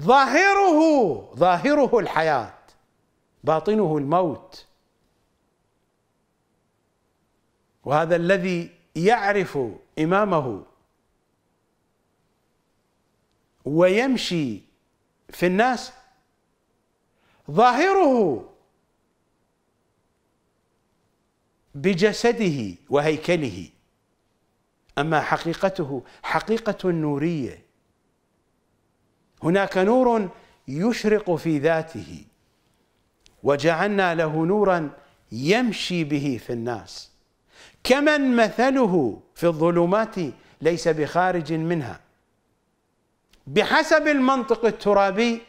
Speaker 1: ظاهره ظاهره الحياة باطنه الموت وهذا الذي يعرف إمامه ويمشي في الناس ظاهره بجسده وهيكله اما حقيقته حقيقه نوريه هناك نور يشرق في ذاته وجعلنا له نورا يمشي به في الناس كمن مثله في الظلمات ليس بخارج منها بحسب المنطق الترابي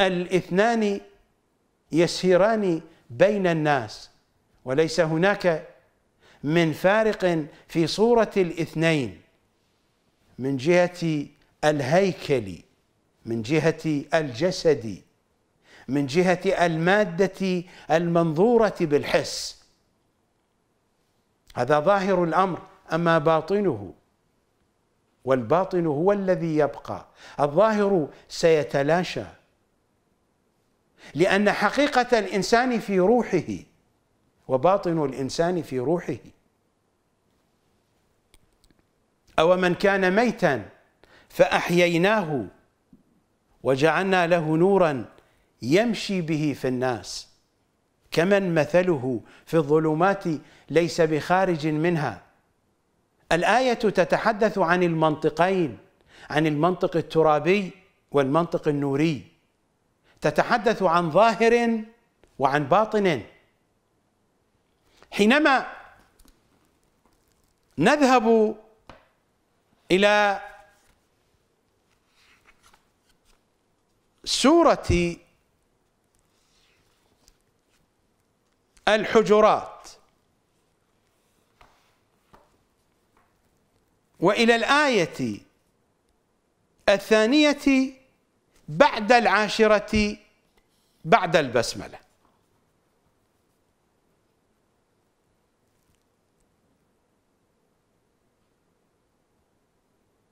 Speaker 1: الاثنان يسيران بين الناس وليس هناك من فارق في صورة الاثنين من جهة الهيكلي من جهة الجسدي من جهة المادة المنظورة بالحس هذا ظاهر الأمر أما باطنه والباطن هو الذي يبقى الظاهر سيتلاشى لأن حقيقة الإنسان في روحه وباطن الإنسان في روحه أو من كان ميتاً فأحييناه وجعلنا له نورا يمشي به في الناس كمن مثله في الظلمات ليس بخارج منها الآية تتحدث عن المنطقين عن المنطق الترابي والمنطق النوري تتحدث عن ظاهر وعن باطن حينما نذهب إلى سورة الحجرات وإلى الآية الثانية بعد العاشرة بعد البسملة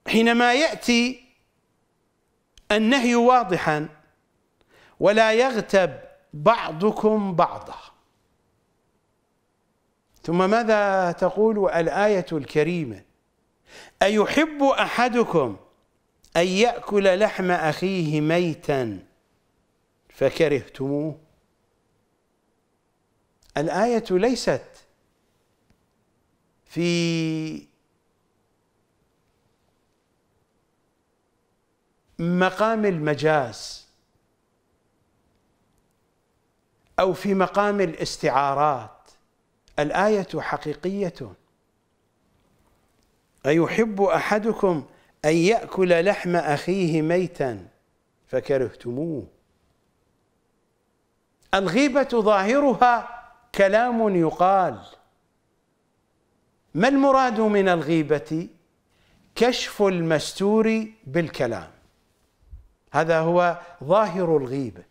Speaker 1: حينما يأتي النهي واضحا ولا يغتب بعضكم بعضا ثم ماذا تقول الآية الكريمة أيحب أحدكم أن يأكل لحم أخيه ميتا فكرهتموه الآية ليست في مقام المجاز أو في مقام الاستعارات الآية حقيقية أيحب أحدكم أن يأكل لحم أخيه ميتا فكرهتموه الغيبة ظاهرها كلام يقال ما المراد من الغيبة؟ كشف المستور بالكلام هذا هو ظاهر الغيبه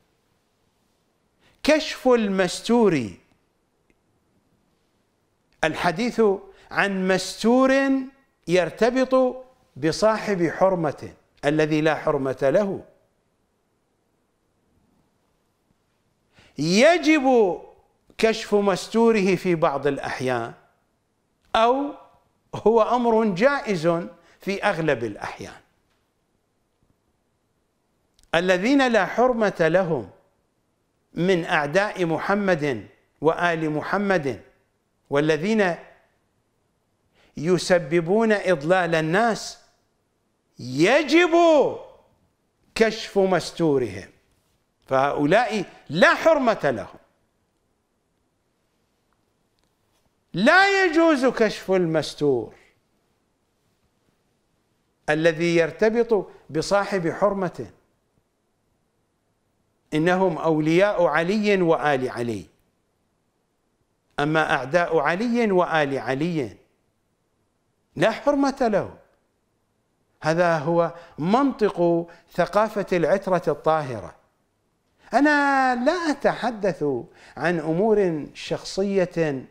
Speaker 1: كشف المستور الحديث عن مستور يرتبط بصاحب حرمه الذي لا حرمه له يجب كشف مستوره في بعض الاحيان او هو امر جائز في اغلب الاحيان الذين لا حرمة لهم من أعداء محمد وآل محمد والذين يسببون إضلال الناس يجب كشف مستورهم فهؤلاء لا حرمة لهم لا يجوز كشف المستور الذي يرتبط بصاحب حرمه إنهم أولياء علي وآل علي أما أعداء علي وآل علي لا حرمة لهم هذا هو منطق ثقافة العترة الطاهرة أنا لا أتحدث عن أمور شخصية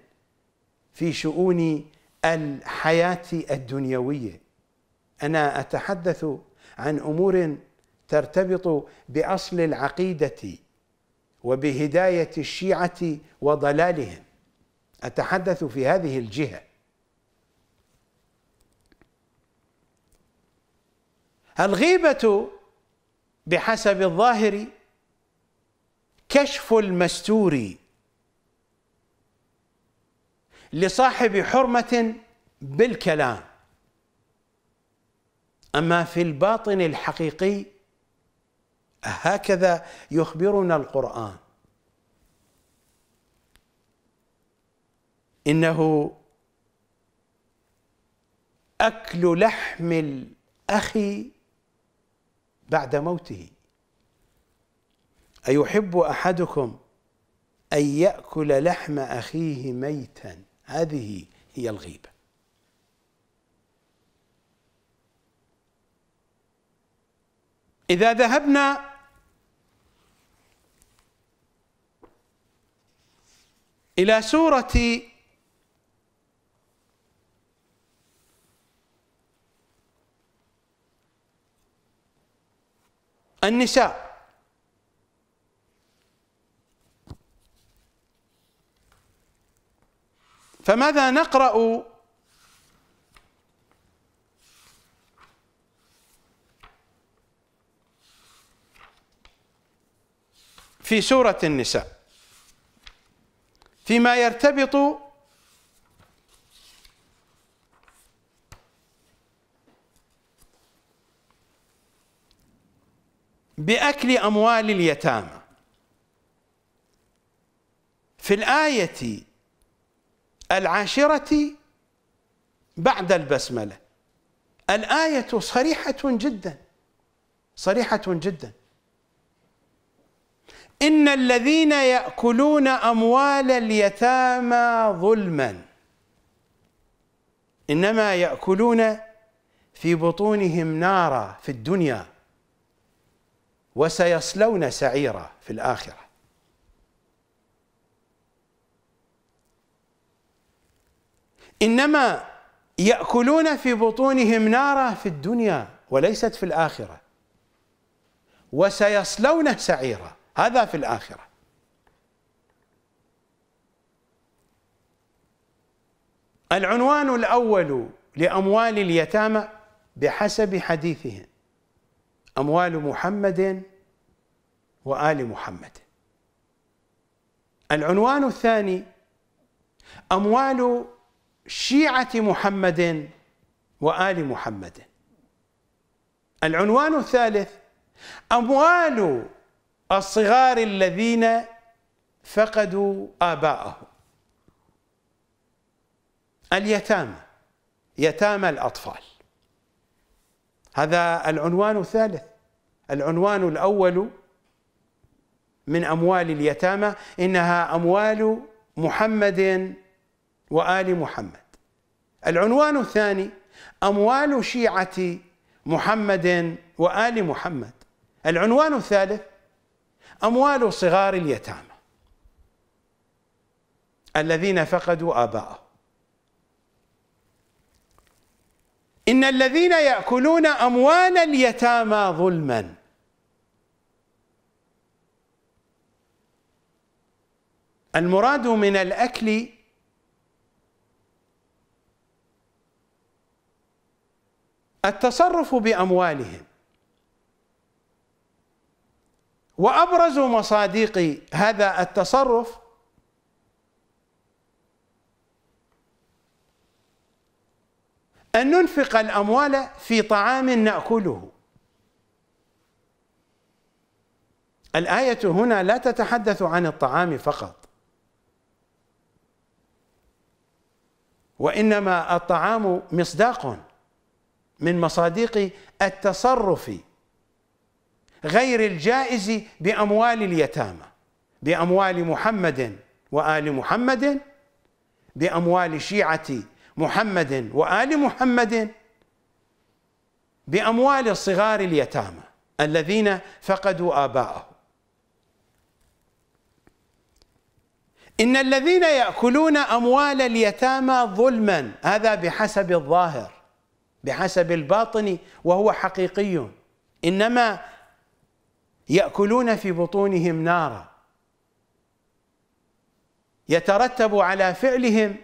Speaker 1: في شؤون الحياة الدنيوية أنا أتحدث عن أمور ترتبط باصل العقيده وبهدايه الشيعه وضلالهم اتحدث في هذه الجهه الغيبه بحسب الظاهر كشف المستور لصاحب حرمه بالكلام اما في الباطن الحقيقي هكذا يخبرنا القرآن إنه أكل لحم الأخ بعد موته أيحب أحدكم أن يأكل لحم أخيه ميتا هذه هي الغيبة إذا ذهبنا إلى سورة النساء فماذا نقرأ في سورة النساء فيما يرتبط باكل اموال اليتامى في الايه العاشره بعد البسمله الايه صريحه جدا صريحه جدا إن الذين يأكلون أموال اليتامى ظلما إنما يأكلون في بطونهم نارا في الدنيا وسيصلون سعيرا في الآخرة إنما يأكلون في بطونهم نارا في الدنيا وليست في الآخرة وسيصلون سعيرا هذا في الآخرة العنوان الأول لأموال اليتامى بحسب حديثهم أموال محمد وآل محمد العنوان الثاني أموال شيعة محمد وآل محمد العنوان الثالث أموال الصغار الذين فقدوا آباءهم اليتامى يتامى الأطفال هذا العنوان الثالث العنوان الأول من أموال اليتامى إنها أموال محمد وآل محمد العنوان الثاني أموال شيعة محمد وآل محمد العنوان الثالث أموال صغار اليتامى الذين فقدوا آباءهم إن الذين يأكلون أموال اليتامى ظلما المراد من الأكل التصرف بأموالهم وابرز مصادق هذا التصرف ان ننفق الاموال في طعام ناكله الايه هنا لا تتحدث عن الطعام فقط وانما الطعام مصداق من مصادق التصرف غير الجائز بأموال اليتامى بأموال محمد وآل محمد بأموال شيعة محمد وآل محمد بأموال صغار اليتامى الذين فقدوا اباءه إن الذين يأكلون أموال اليتامى ظلما هذا بحسب الظاهر بحسب الباطن وهو حقيقي إنما ياكلون في بطونهم نارا يترتب على فعلهم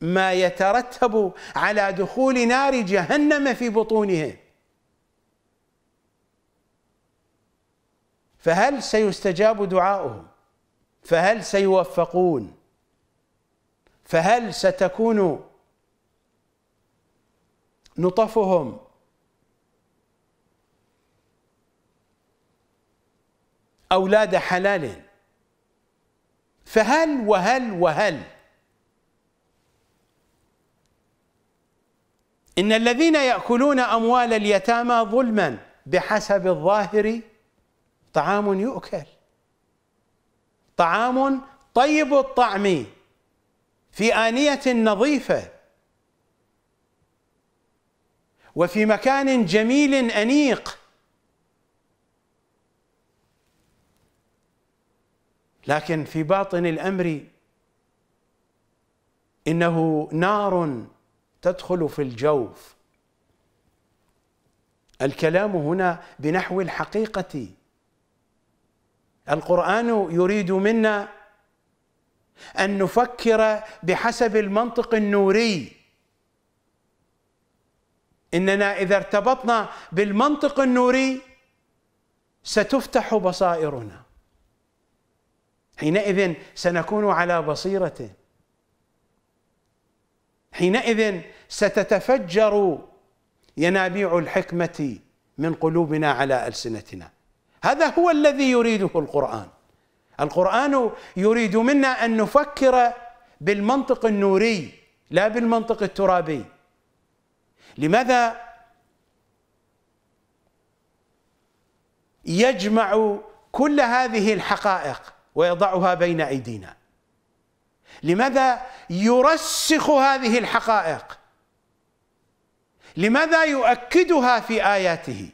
Speaker 1: ما يترتب على دخول نار جهنم في بطونهم فهل سيستجاب دعاؤهم فهل سيوفقون فهل ستكون نطفهم أولاد حلال فهل وهل وهل إن الذين يأكلون أموال اليتامى ظلما بحسب الظاهر طعام يؤكل طعام طيب الطعم في آنية نظيفة وفي مكان جميل أنيق لكن في باطن الامر انه نار تدخل في الجوف الكلام هنا بنحو الحقيقه القران يريد منا ان نفكر بحسب المنطق النوري اننا اذا ارتبطنا بالمنطق النوري ستفتح بصائرنا حينئذ سنكون على بصيرة حينئذ ستتفجر ينابيع الحكمة من قلوبنا على ألسنتنا هذا هو الذي يريده القرآن القرآن يريد منا أن نفكر بالمنطق النوري لا بالمنطق الترابي لماذا يجمع كل هذه الحقائق ويضعها بين ايدينا لماذا يرسخ هذه الحقائق لماذا يؤكدها في اياته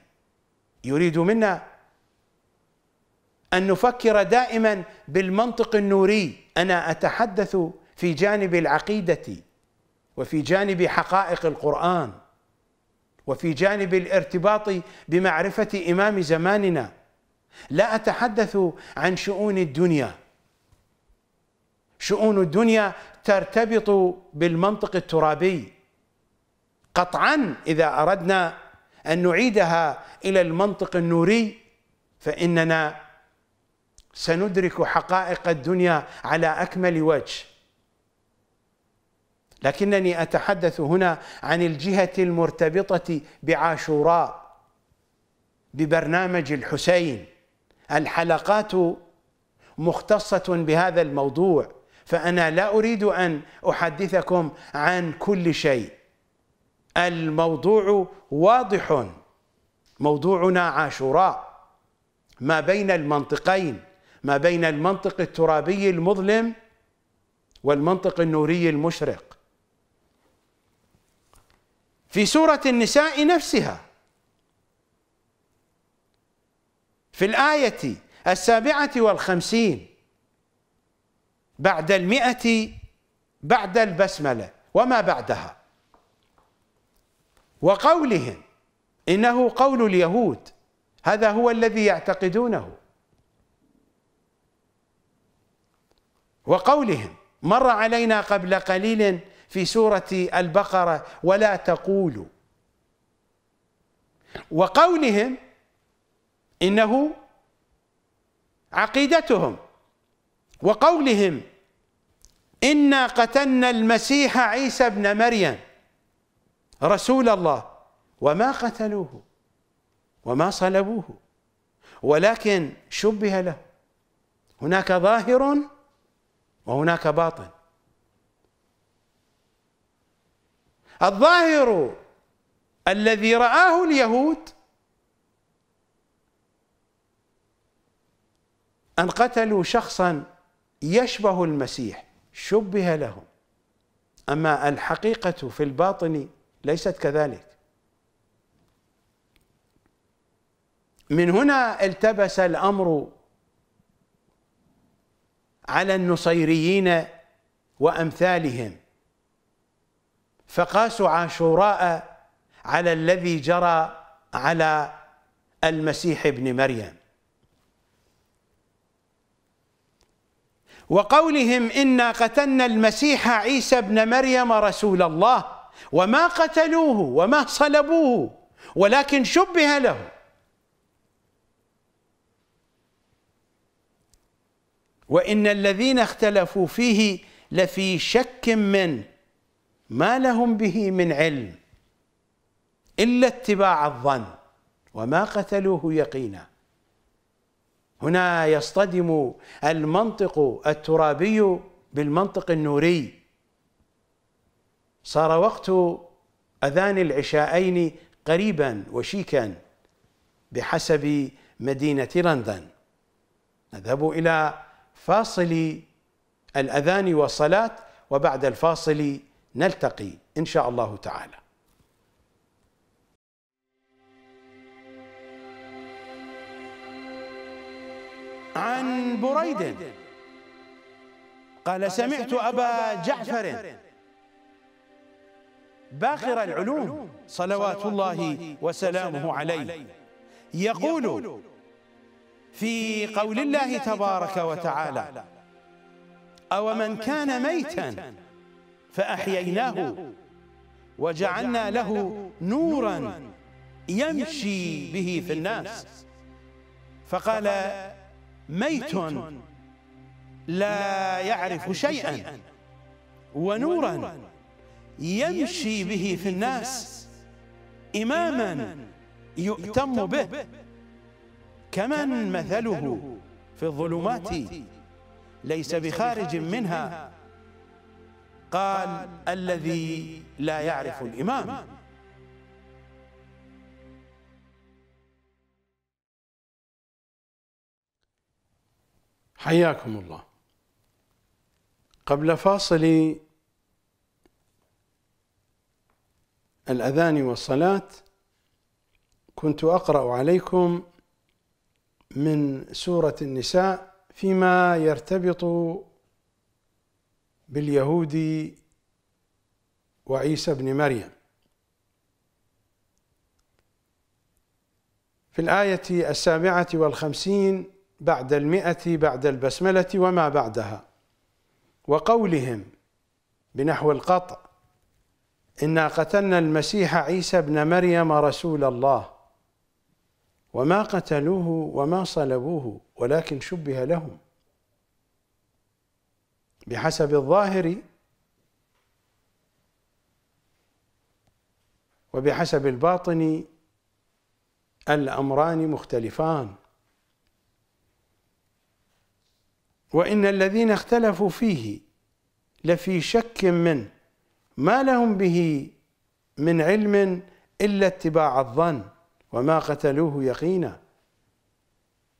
Speaker 1: يريد منا ان نفكر دائما بالمنطق النوري انا اتحدث في جانب العقيده وفي جانب حقائق القران وفي جانب الارتباط بمعرفه امام زماننا لا اتحدث عن شؤون الدنيا شؤون الدنيا ترتبط بالمنطق الترابي قطعا اذا اردنا ان نعيدها الى المنطق النوري فاننا سندرك حقائق الدنيا على اكمل وجه لكنني اتحدث هنا عن الجهه المرتبطه بعاشوراء ببرنامج الحسين الحلقات مختصة بهذا الموضوع فأنا لا أريد أن أحدثكم عن كل شيء الموضوع واضح موضوعنا عاشوراء ما بين المنطقين ما بين المنطق الترابي المظلم والمنطق النوري المشرق في سورة النساء نفسها في الآية السابعة والخمسين بعد المئة بعد البسملة وما بعدها وقولهم إنه قول اليهود هذا هو الذي يعتقدونه وقولهم مر علينا قبل قليل في سورة البقرة ولا تقولوا وقولهم إنه عقيدتهم وقولهم إنا قتلنا المسيح عيسى ابن مريم رسول الله وما قتلوه وما صلبوه ولكن شبه له هناك ظاهر وهناك باطن الظاهر الذي رآه اليهود أن قتلوا شخصا يشبه المسيح شبه لهم أما الحقيقة في الباطن ليست كذلك من هنا التبس الأمر على النصيريين وأمثالهم فقاسوا عاشوراء على الذي جرى على المسيح ابن مريم وقولهم إنا قتلنا المسيح عيسى بن مريم رسول الله وما قتلوه وما صلبوه ولكن شبه له وإن الذين اختلفوا فيه لفي شك من ما لهم به من علم إلا اتباع الظن وما قتلوه يقينا هنا يصطدم المنطق الترابي بالمنطق النوري صار وقت أذان العشاءين قريبا وشيكا بحسب مدينة لندن نذهب إلى فاصل الأذان والصلاة وبعد الفاصل نلتقي إن شاء الله تعالى عن بريد قال سمعت أبا جعفر باخر العلوم صلوات الله وسلامه عليه يقول في قول الله تبارك وتعالى أو من كان ميتا فأحييناه وجعلنا له نورا يمشي به في الناس فقال ميت لا يعرف شيئا ونورا يمشي به في الناس إماما يؤتم به كمن مثله في الظلمات ليس بخارج منها قال الذي لا يعرف الإمام حياكم الله قبل فاصل الاذان والصلاه كنت اقرا عليكم من سوره النساء فيما يرتبط باليهود وعيسى بن مريم في الايه السابعه والخمسين بعد المئة بعد البسملة وما بعدها وقولهم بنحو القطع إنا قتلنا المسيح عيسى ابن مريم رسول الله وما قتلوه وما صلبوه ولكن شبه لهم بحسب الظاهر وبحسب الباطن الامران مختلفان وإن الذين اختلفوا فيه لفي شك منه ما لهم به من علم إلا اتباع الظن وما قتلوه يقينا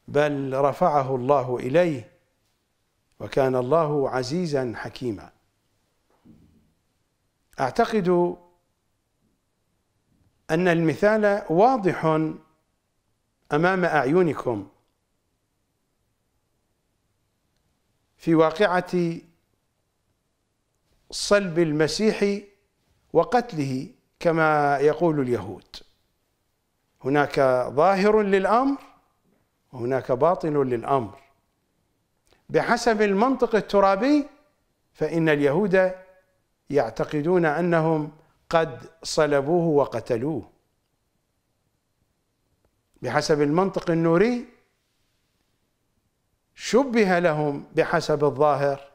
Speaker 1: بل رفعه الله إليه وكان الله عزيزا حكيما أعتقد أن المثال واضح أمام أعينكم في واقعة صلب المسيح وقتله كما يقول اليهود هناك ظاهر للأمر وهناك باطن للأمر بحسب المنطق الترابي فإن اليهود يعتقدون أنهم قد صلبوه وقتلوه بحسب المنطق النوري شبه لهم بحسب الظاهر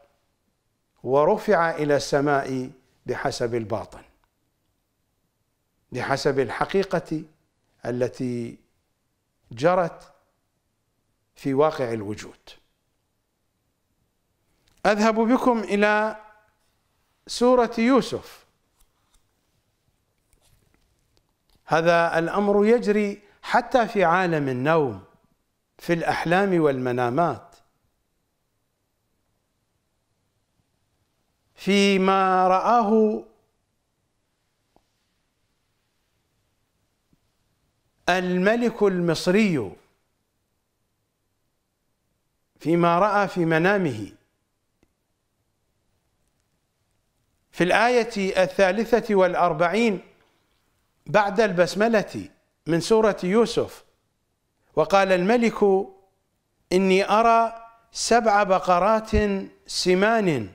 Speaker 1: ورفع الى السماء بحسب الباطن بحسب الحقيقه التي جرت في واقع الوجود اذهب بكم الى سوره يوسف هذا الامر يجري حتى في عالم النوم في الاحلام والمنامات فيما رآه الملك المصري فيما رأى في منامه في الآية الثالثة والأربعين بعد البسملة من سورة يوسف وقال الملك إني أرى سبع بقرات سمان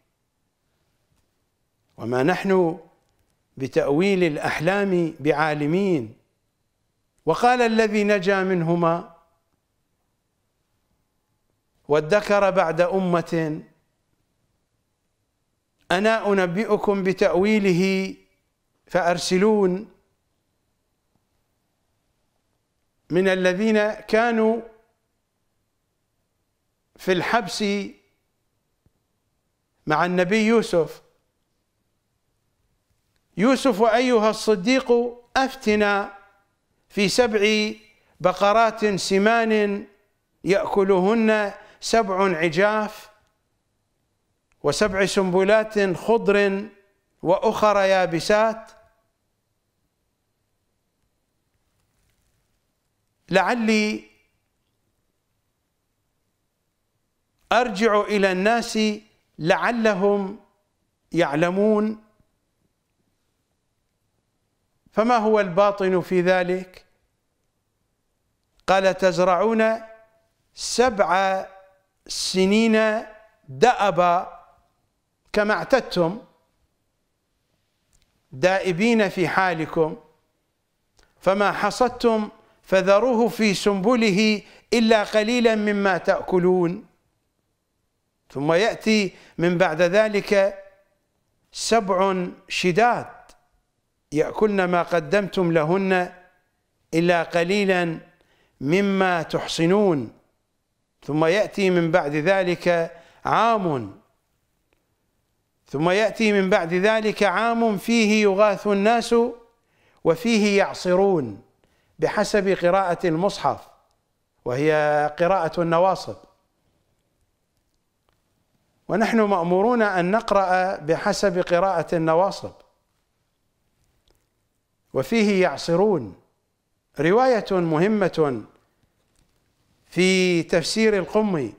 Speaker 1: وما نحن بتأويل الأحلام بعالمين وقال الذي نجا منهما وادكر بعد أمة أنا أنبئكم بتأويله فأرسلون من الذين كانوا في الحبس مع النبي يوسف يوسف أيها الصديق أفتنا في سبع بقرات سمان يأكلهن سبع عجاف وسبع سنبلات خضر وأخر يابسات لعلي أرجع إلى الناس لعلهم يعلمون فما هو الباطن في ذلك قال تزرعون سبع سنين دأبا كما اعتدتم دائبين في حالكم فما حصدتم فذروه في سنبله إلا قليلا مما تأكلون ثم يأتي من بعد ذلك سبع شداد يأكلن ما قدمتم لهن إلا قليلا مما تحصنون ثم يأتي من بعد ذلك عام ثم يأتي من بعد ذلك عام فيه يغاث الناس وفيه يعصرون بحسب قراءة المصحف وهي قراءة النواصب ونحن مأمورون أن نقرأ بحسب قراءة النواصب وفيه يعصرون رواية مهمة في تفسير القمي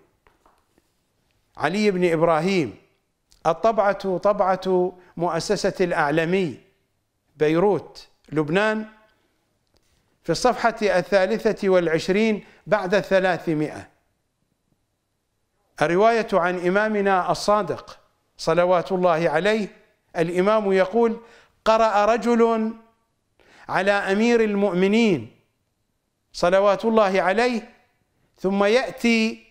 Speaker 1: علي بن إبراهيم الطبعة طبعة مؤسسة الأعلمي بيروت لبنان في الصفحة الثالثة والعشرين بعد الثلاثمائة الرواية عن إمامنا الصادق صلوات الله عليه الإمام يقول قرأ رجل على امير المؤمنين صلوات الله عليه ثم ياتي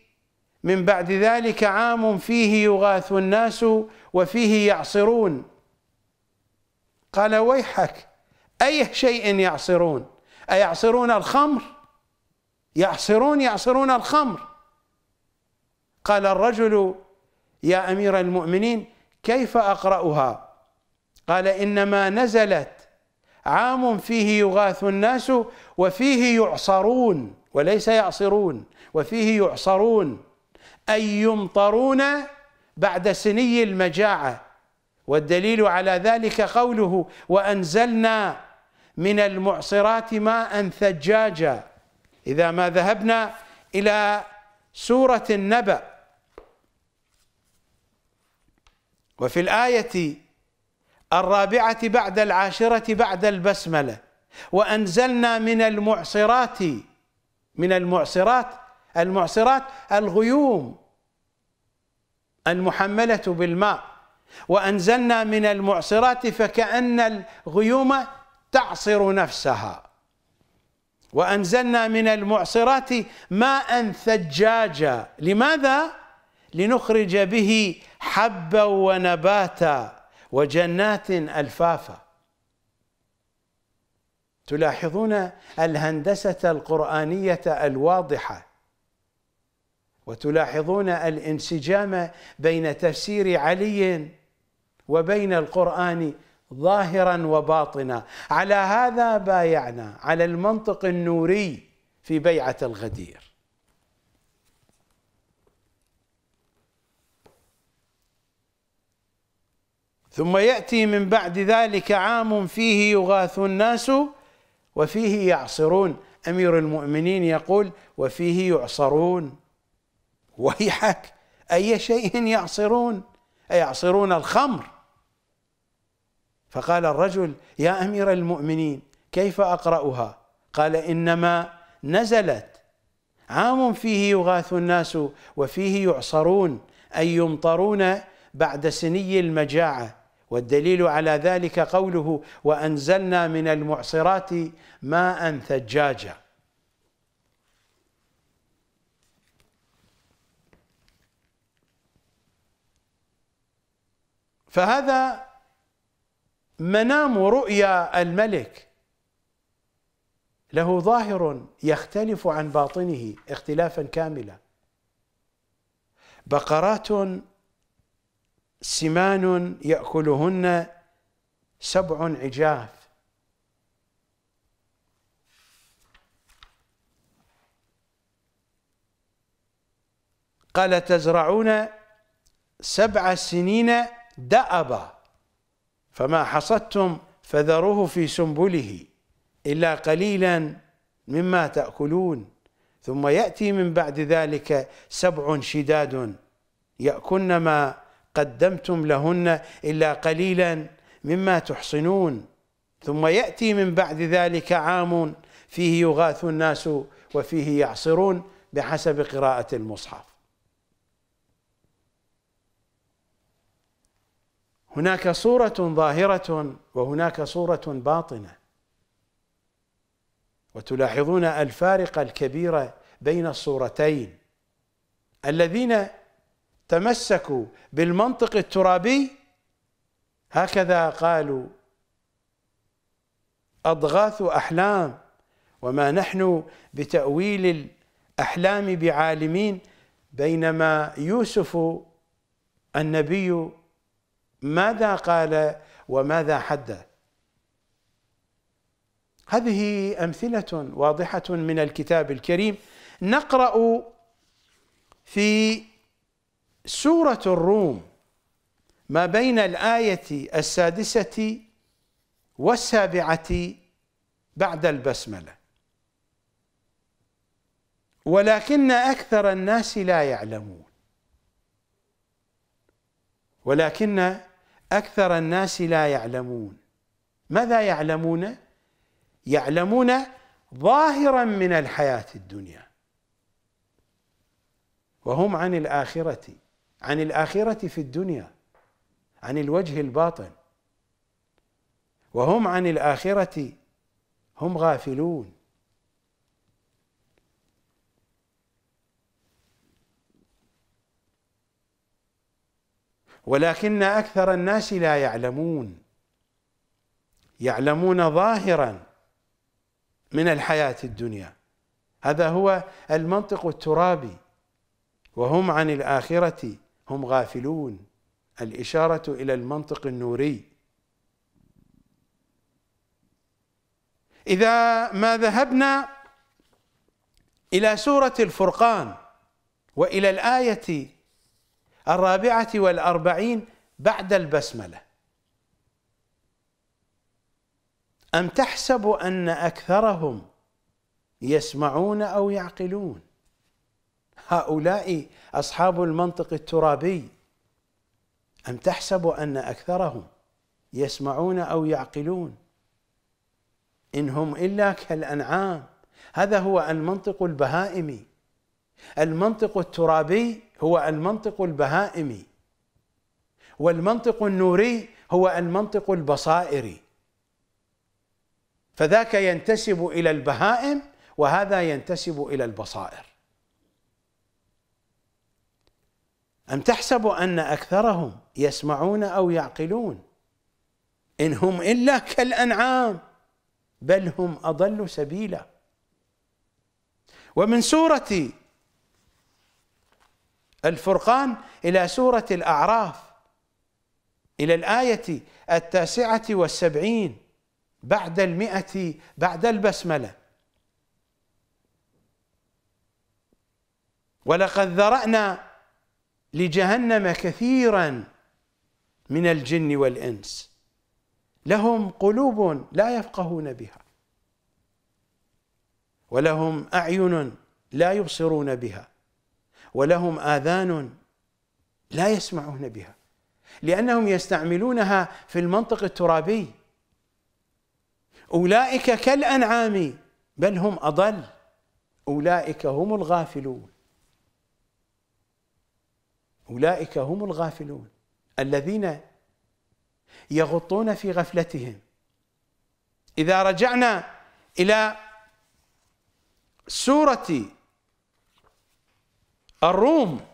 Speaker 1: من بعد ذلك عام فيه يغاث الناس وفيه يعصرون قال ويحك اي شيء يعصرون ايعصرون الخمر يعصرون يعصرون الخمر قال الرجل يا امير المؤمنين كيف اقراها قال انما نزلت عام فيه يغاث الناس وفيه يعصرون وليس يعصرون وفيه يعصرون أي يمطرون بعد سني المجاعة والدليل على ذلك قوله وأنزلنا من المعصرات ماء ثجاجا إذا ما ذهبنا إلى سورة النبأ وفي الآية الرابعة بعد العاشرة بعد البسملة وأنزلنا من المعصرات من المعصرات المعصرات الغيوم المحملة بالماء وأنزلنا من المعصرات فكأن الغيوم تعصر نفسها وأنزلنا من المعصرات ماء ثجاجا لماذا؟ لنخرج به حبا ونباتا وجنات الفافا تلاحظون الهندسه القرانيه الواضحه وتلاحظون الانسجام بين تفسير علي وبين القران ظاهرا وباطنا على هذا بايعنا على المنطق النوري في بيعه الغدير ثم يأتي من بعد ذلك عام فيه يغاث الناس وفيه يعصرون أمير المؤمنين يقول وفيه يعصرون ويحك أي شيء يعصرون يعصرون الخمر فقال الرجل يا أمير المؤمنين كيف أقرأها قال إنما نزلت عام فيه يغاث الناس وفيه يعصرون أي يمطرون بعد سني المجاعة والدليل على ذلك قوله وأنزلنا من المعصرات ماء ثجاجا فهذا منام رؤيا الملك له ظاهر يختلف عن باطنه اختلافا كاملا بقرات سمان ياكلهن سبع عجاف قال تزرعون سبع سنين دأبا فما حصدتم فذروه في سنبله إلا قليلا مما تأكلون ثم يأتي من بعد ذلك سبع شداد يأكلن ما قدمتم لهن إلا قليلا مما تحصنون ثم يأتي من بعد ذلك عام فيه يغاث الناس وفيه يعصرون بحسب قراءة المصحف هناك صورة ظاهرة وهناك صورة باطنة وتلاحظون الفارق الكبير بين الصورتين الذين تمسكوا بالمنطق الترابي هكذا قالوا أضغاث أحلام وما نحن بتأويل الأحلام بعالمين بينما يوسف النبي ماذا قال وماذا حدث هذه أمثلة واضحة من الكتاب الكريم نقرأ في سورة الروم ما بين الآية السادسة والسابعة بعد البسملة ولكن أكثر الناس لا يعلمون ولكن أكثر الناس لا يعلمون ماذا يعلمون؟ يعلمون ظاهرا من الحياة الدنيا وهم عن الآخرة عن الاخره في الدنيا عن الوجه الباطن وهم عن الاخره هم غافلون ولكن اكثر الناس لا يعلمون يعلمون ظاهرا من الحياه الدنيا هذا هو المنطق الترابي وهم عن الاخره هم غافلون الإشارة إلى المنطق النوري إذا ما ذهبنا إلى سورة الفرقان وإلى الآية الرابعة والأربعين بعد البسملة أم تحسب أن أكثرهم يسمعون أو يعقلون هؤلاء أصحاب المنطق الترابي أم تحسب أن أكثرهم يسمعون أو يعقلون إن هم إلا كالأنعام هذا هو المنطق البهائمي المنطق الترابي هو المنطق البهائمي والمنطق النوري هو المنطق البصائري فذاك ينتسب إلى البهائم وهذا ينتسب إلى البصائر أم تحسب أن أكثرهم يسمعون أو يعقلون إن هم إلا كالأنعام بل هم أضل سبيلا ومن سورة الفرقان إلى سورة الأعراف إلى الآية التاسعة والسبعين بعد المئة بعد البسملة ولقد ذرأنا لجهنم كثيرا من الجن والانس لهم قلوب لا يفقهون بها ولهم اعين لا يبصرون بها ولهم اذان لا يسمعون بها لانهم يستعملونها في المنطق الترابي اولئك كالانعام بل هم اضل اولئك هم الغافلون أولئك هم الغافلون الذين يغطون في غفلتهم إذا رجعنا إلى سورة الروم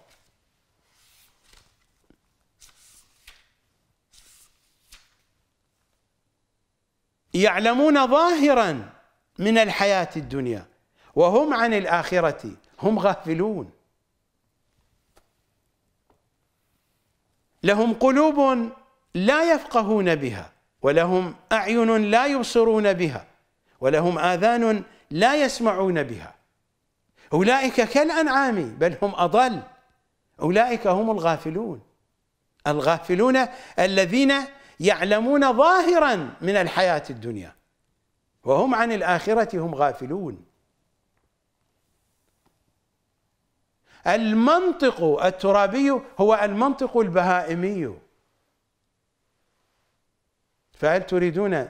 Speaker 1: يعلمون ظاهرا من الحياة الدنيا وهم عن الآخرة هم غافلون لهم قلوب لا يفقهون بها ولهم أعين لا يبصرون بها ولهم آذان لا يسمعون بها أولئك كالأنعام بل هم أضل أولئك هم الغافلون الغافلون الذين يعلمون ظاهرا من الحياة الدنيا وهم عن الآخرة هم غافلون المنطق الترابي هو المنطق البهائمي فهل تريدون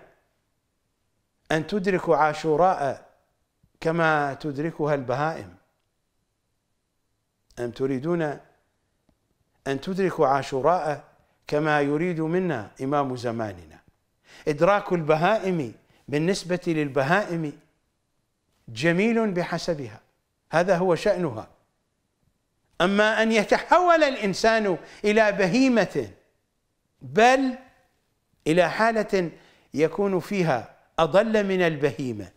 Speaker 1: أن تدركوا عاشوراء كما تدركها البهائم أم تريدون أن تدركوا عاشوراء كما يريد منا إمام زماننا إدراك البهائم بالنسبة للبهائم جميل بحسبها هذا هو شأنها أما أن يتحول الإنسان إلى بهيمة بل إلى حالة يكون فيها أضل من البهيمة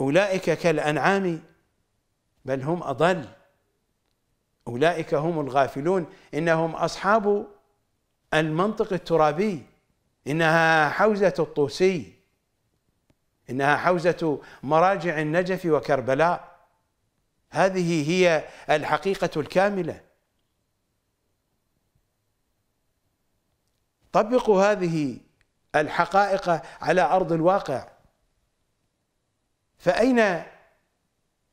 Speaker 1: أولئك كالأنعام بل هم أضل أولئك هم الغافلون إنهم أصحاب المنطق الترابي إنها حوزة الطوسي إنها حوزة مراجع النجف وكربلاء هذه هي الحقيقة الكاملة طبقوا هذه الحقائق على أرض الواقع فأين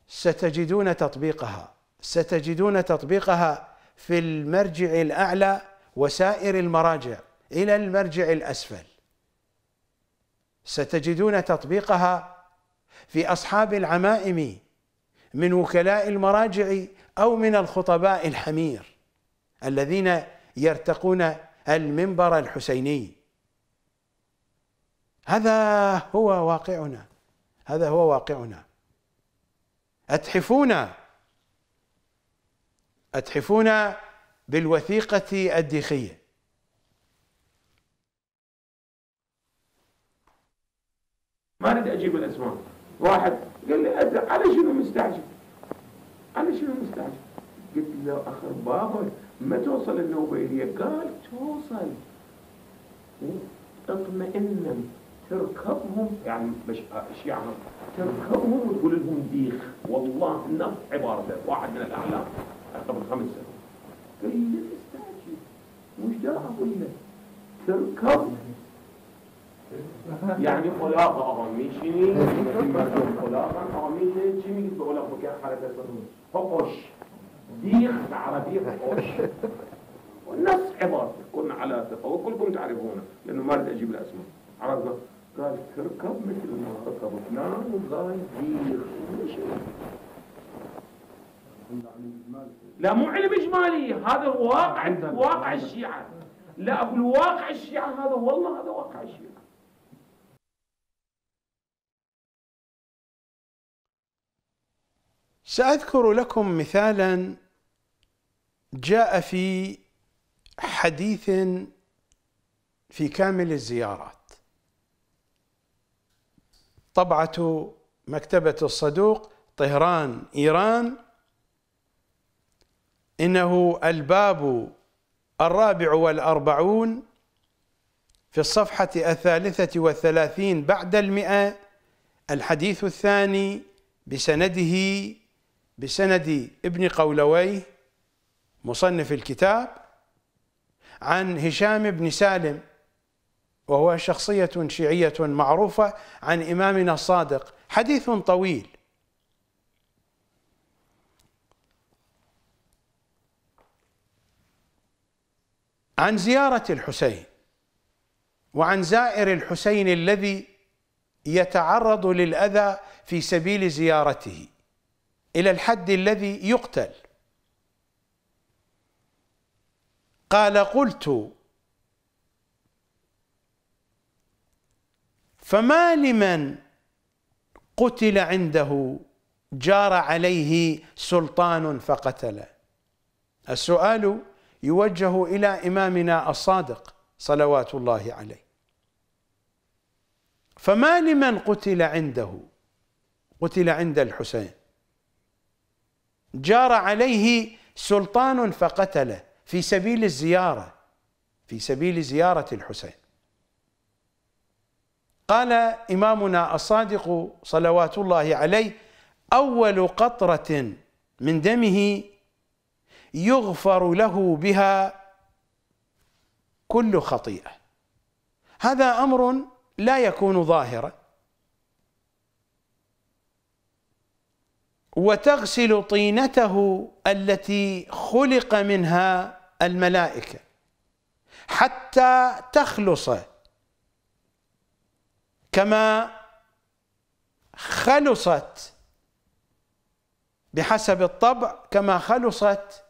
Speaker 1: ستجدون تطبيقها ستجدون تطبيقها في المرجع الأعلى وسائر المراجع إلى المرجع الأسفل ستجدون تطبيقها في أصحاب العمائم من وكلاء المراجع أو من الخطباء الحمير الذين يرتقون المنبر الحسيني هذا هو واقعنا هذا هو واقعنا أتحفونا أتحفونا بالوثيقة الديخية ما أريد أجيب الأسماء واحد قال لي أزرق على شنو مستعجل على شنو مستعجل قلت له أخر بابا ما توصل النوبة إلي قال توصل اطمئنا تركبهم يعني مش يعني تركبهم وتقول لهم ديخ والله نفس عبارته واحد من الأعلام قبل خمس سنوات قال لي مستعجل مش وش أقول لك تركبهم یعنی خلاق آقا میشینی این مردم خلاقا آقا میشینی چی میگید به اولاق بکر حرکت حقش ديخ عربي حقش والناس عبارة كنا على ثقة وكلكم تعرفونه لأنه ما أريد أجيب الأسماء عرضا قال تركب مثل ما ركب فلان وقال ديخ مش لا مو علم إجمالي هذا واقع واقع الشيعة لا أقول واقع الشيعة هذا والله هذا واقع الشيعة ساذكر لكم مثالا جاء في حديث في كامل الزيارات طبعه مكتبه الصدوق طهران ايران انه الباب الرابع والاربعون في الصفحه الثالثه والثلاثين بعد المئه الحديث الثاني بسنده بسند ابن قولويه مصنف الكتاب عن هشام بن سالم وهو شخصية شيعية معروفة عن إمامنا الصادق حديث طويل عن زيارة الحسين وعن زائر الحسين الذي يتعرض للأذى في سبيل زيارته إلى الحد الذي يقتل قال قلت فما لمن قتل عنده جار عليه سلطان فقتله السؤال يوجه إلى إمامنا الصادق صلوات الله عليه فما لمن قتل عنده قتل عند الحسين جار عليه سلطان فقتله في سبيل الزيارة في سبيل زيارة الحسين قال إمامنا الصادق صلوات الله عليه أول قطرة من دمه يغفر له بها كل خطيئة هذا أمر لا يكون ظاهرا وتغسل طينته التي خلق منها الملائكة حتى تخلص كما خلصت بحسب الطبع كما خلصت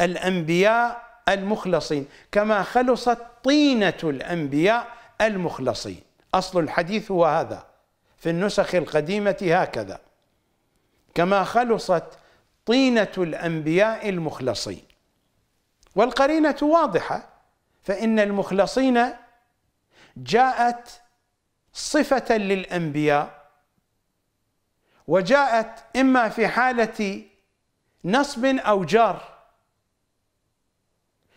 Speaker 1: الأنبياء المخلصين كما خلصت طينة الأنبياء المخلصين أصل الحديث هو هذا في النسخ القديمة هكذا كما خلصت طينة الأنبياء المخلصين والقرينة واضحة فإن المخلصين جاءت صفة للأنبياء وجاءت إما في حالة نصب أو جار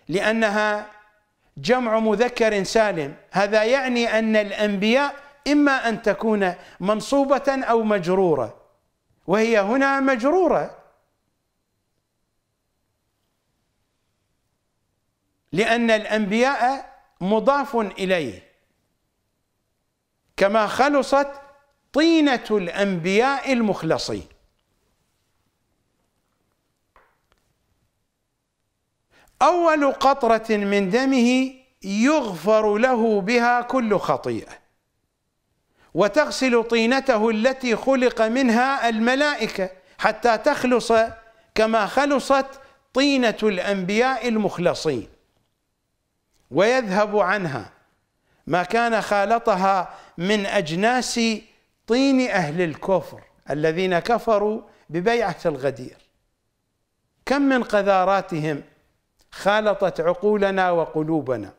Speaker 1: لأنها جمع مذكر سالم هذا يعني أن الأنبياء إما أن تكون منصوبة أو مجرورة وهي هنا مجروره لان الانبياء مضاف اليه كما خلصت طينه الانبياء المخلصين اول قطره من دمه يغفر له بها كل خطيئه وتغسل طينته التي خلق منها الملائكة حتى تخلص كما خلصت طينة الأنبياء المخلصين ويذهب عنها ما كان خالطها من أجناس طين أهل الكفر الذين كفروا ببيعة الغدير كم من قذاراتهم خالطت عقولنا وقلوبنا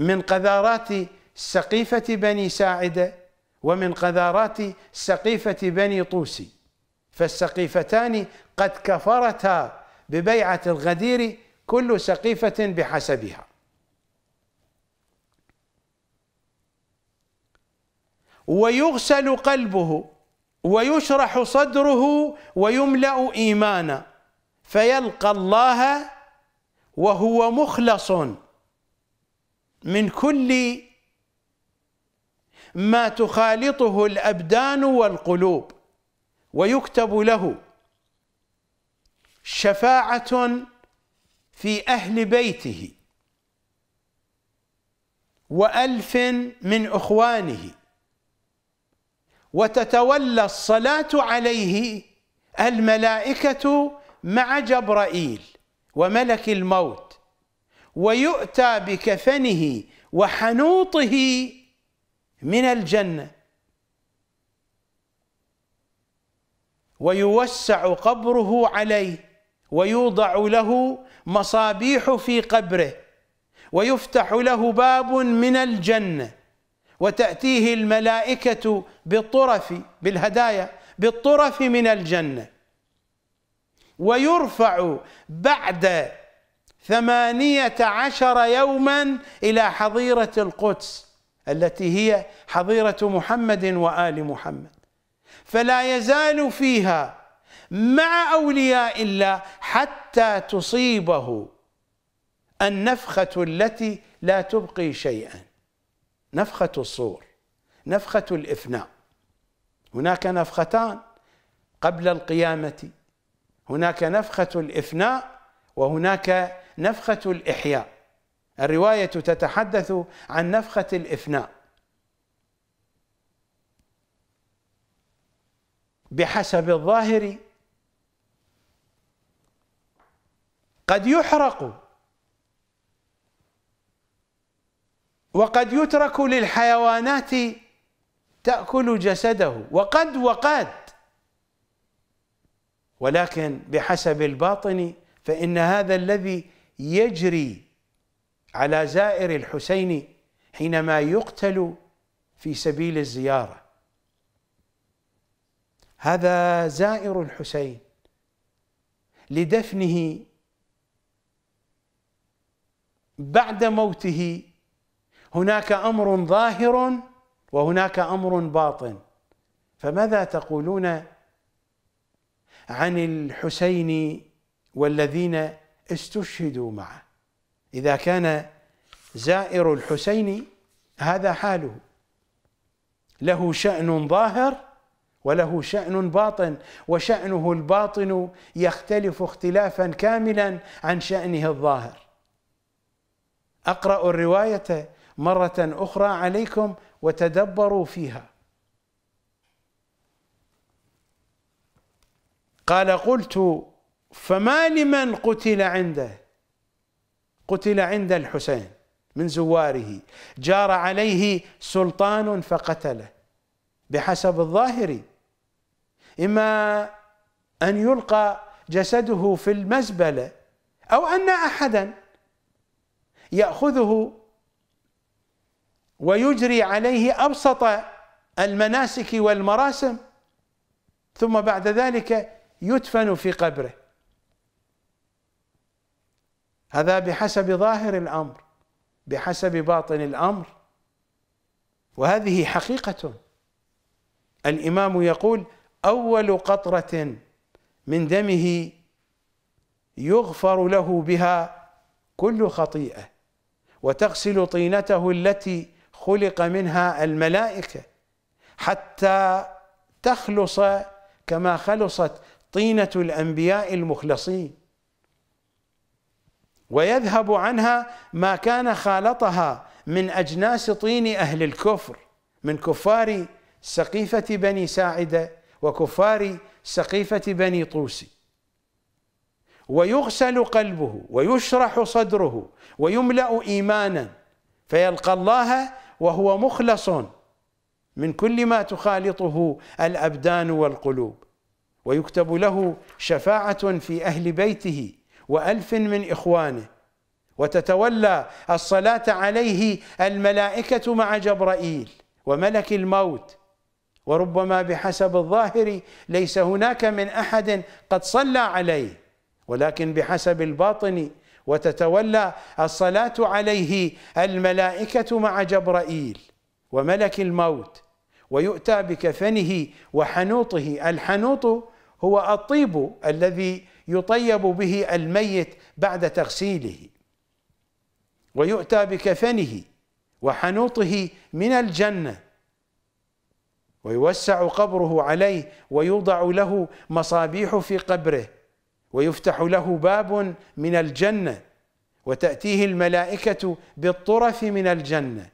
Speaker 1: من قذارات سقيفة بني ساعدة ومن قذارات سقيفة بني طوسي فالسقيفتان قد كفرتا ببيعة الغدير كل سقيفة بحسبها ويغسل قلبه ويشرح صدره ويملأ إيمانا فيلقى الله وهو مخلص من كل ما تخالطه الأبدان والقلوب ويكتب له شفاعة في أهل بيته وألف من أخوانه وتتولى الصلاة عليه الملائكة مع جبرائيل وملك الموت ويؤتى بكفنه وحنوطه من الجنه ويوسع قبره عليه ويوضع له مصابيح في قبره ويفتح له باب من الجنه وتاتيه الملائكه بالطرف بالهدايا بالطرف من الجنه ويرفع بعد ثمانية عشر يوما إلى حظيرة القدس التي هي حظيرة محمد وآل محمد فلا يزال فيها مع أولياء الله حتى تصيبه النفخة التي لا تبقي شيئا نفخة الصور نفخة الإفناء هناك نفختان قبل القيامة هناك نفخة الإفناء وهناك نفخة الإحياء الرواية تتحدث عن نفخة الإفناء بحسب الظاهر قد يحرق وقد يترك للحيوانات تأكل جسده وقد وقد ولكن بحسب الباطن فإن هذا الذي يجري على زائر الحسين حينما يقتل في سبيل الزيارة هذا زائر الحسين لدفنه بعد موته هناك امر ظاهر وهناك امر باطن فماذا تقولون عن الحسين والذين استشهدوا معه إذا كان زائر الحسين هذا حاله له شأن ظاهر وله شأن باطن وشأنه الباطن يختلف اختلافا كاملا عن شأنه الظاهر أقرأ الرواية مرة أخرى عليكم وتدبروا فيها قال قلت فما لمن قتل عنده قتل عند الحسين من زواره جار عليه سلطان فقتله بحسب الظاهر إما أن يلقى جسده في المزبلة أو أن أحدا يأخذه ويجري عليه أبسط المناسك والمراسم ثم بعد ذلك يدفن في قبره هذا بحسب ظاهر الامر بحسب باطن الامر وهذه حقيقه الامام يقول اول قطره من دمه يغفر له بها كل خطيئه وتغسل طينته التي خلق منها الملائكه حتى تخلص كما خلصت طينه الانبياء المخلصين ويذهب عنها ما كان خالطها من اجناس طين اهل الكفر من كفار سقيفه بني ساعده وكفار سقيفه بني طوسي ويغسل قلبه ويشرح صدره ويملا ايمانا فيلقى الله وهو مخلص من كل ما تخالطه الابدان والقلوب ويكتب له شفاعه في اهل بيته وألف من إخوانه وتتولى الصلاة عليه الملائكة مع جبرائيل وملك الموت وربما بحسب الظاهر ليس هناك من أحد قد صلى عليه ولكن بحسب الباطن وتتولى الصلاة عليه الملائكة مع جبرائيل وملك الموت ويؤتى بكفنه وحنوطه الحنوط هو الطيب الذي يطيب به الميت بعد تغسيله ويؤتى بكفنه وحنوطه من الجنه ويوسع قبره عليه ويوضع له مصابيح في قبره ويفتح له باب من الجنه وتاتيه الملائكه بالطرف من الجنه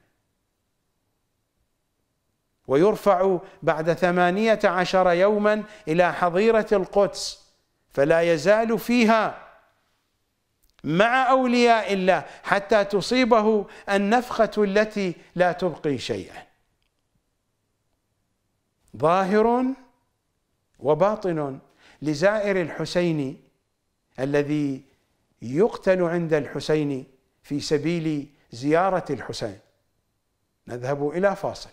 Speaker 1: ويرفع بعد ثمانيه عشر يوما الى حظيره القدس فلا يزال فيها مع أولياء الله حتى تصيبه النفخة التي لا تبقي شيئا ظاهر وباطن لزائر الحسين الذي يقتل عند الحسين في سبيل زيارة الحسين نذهب إلى فاصل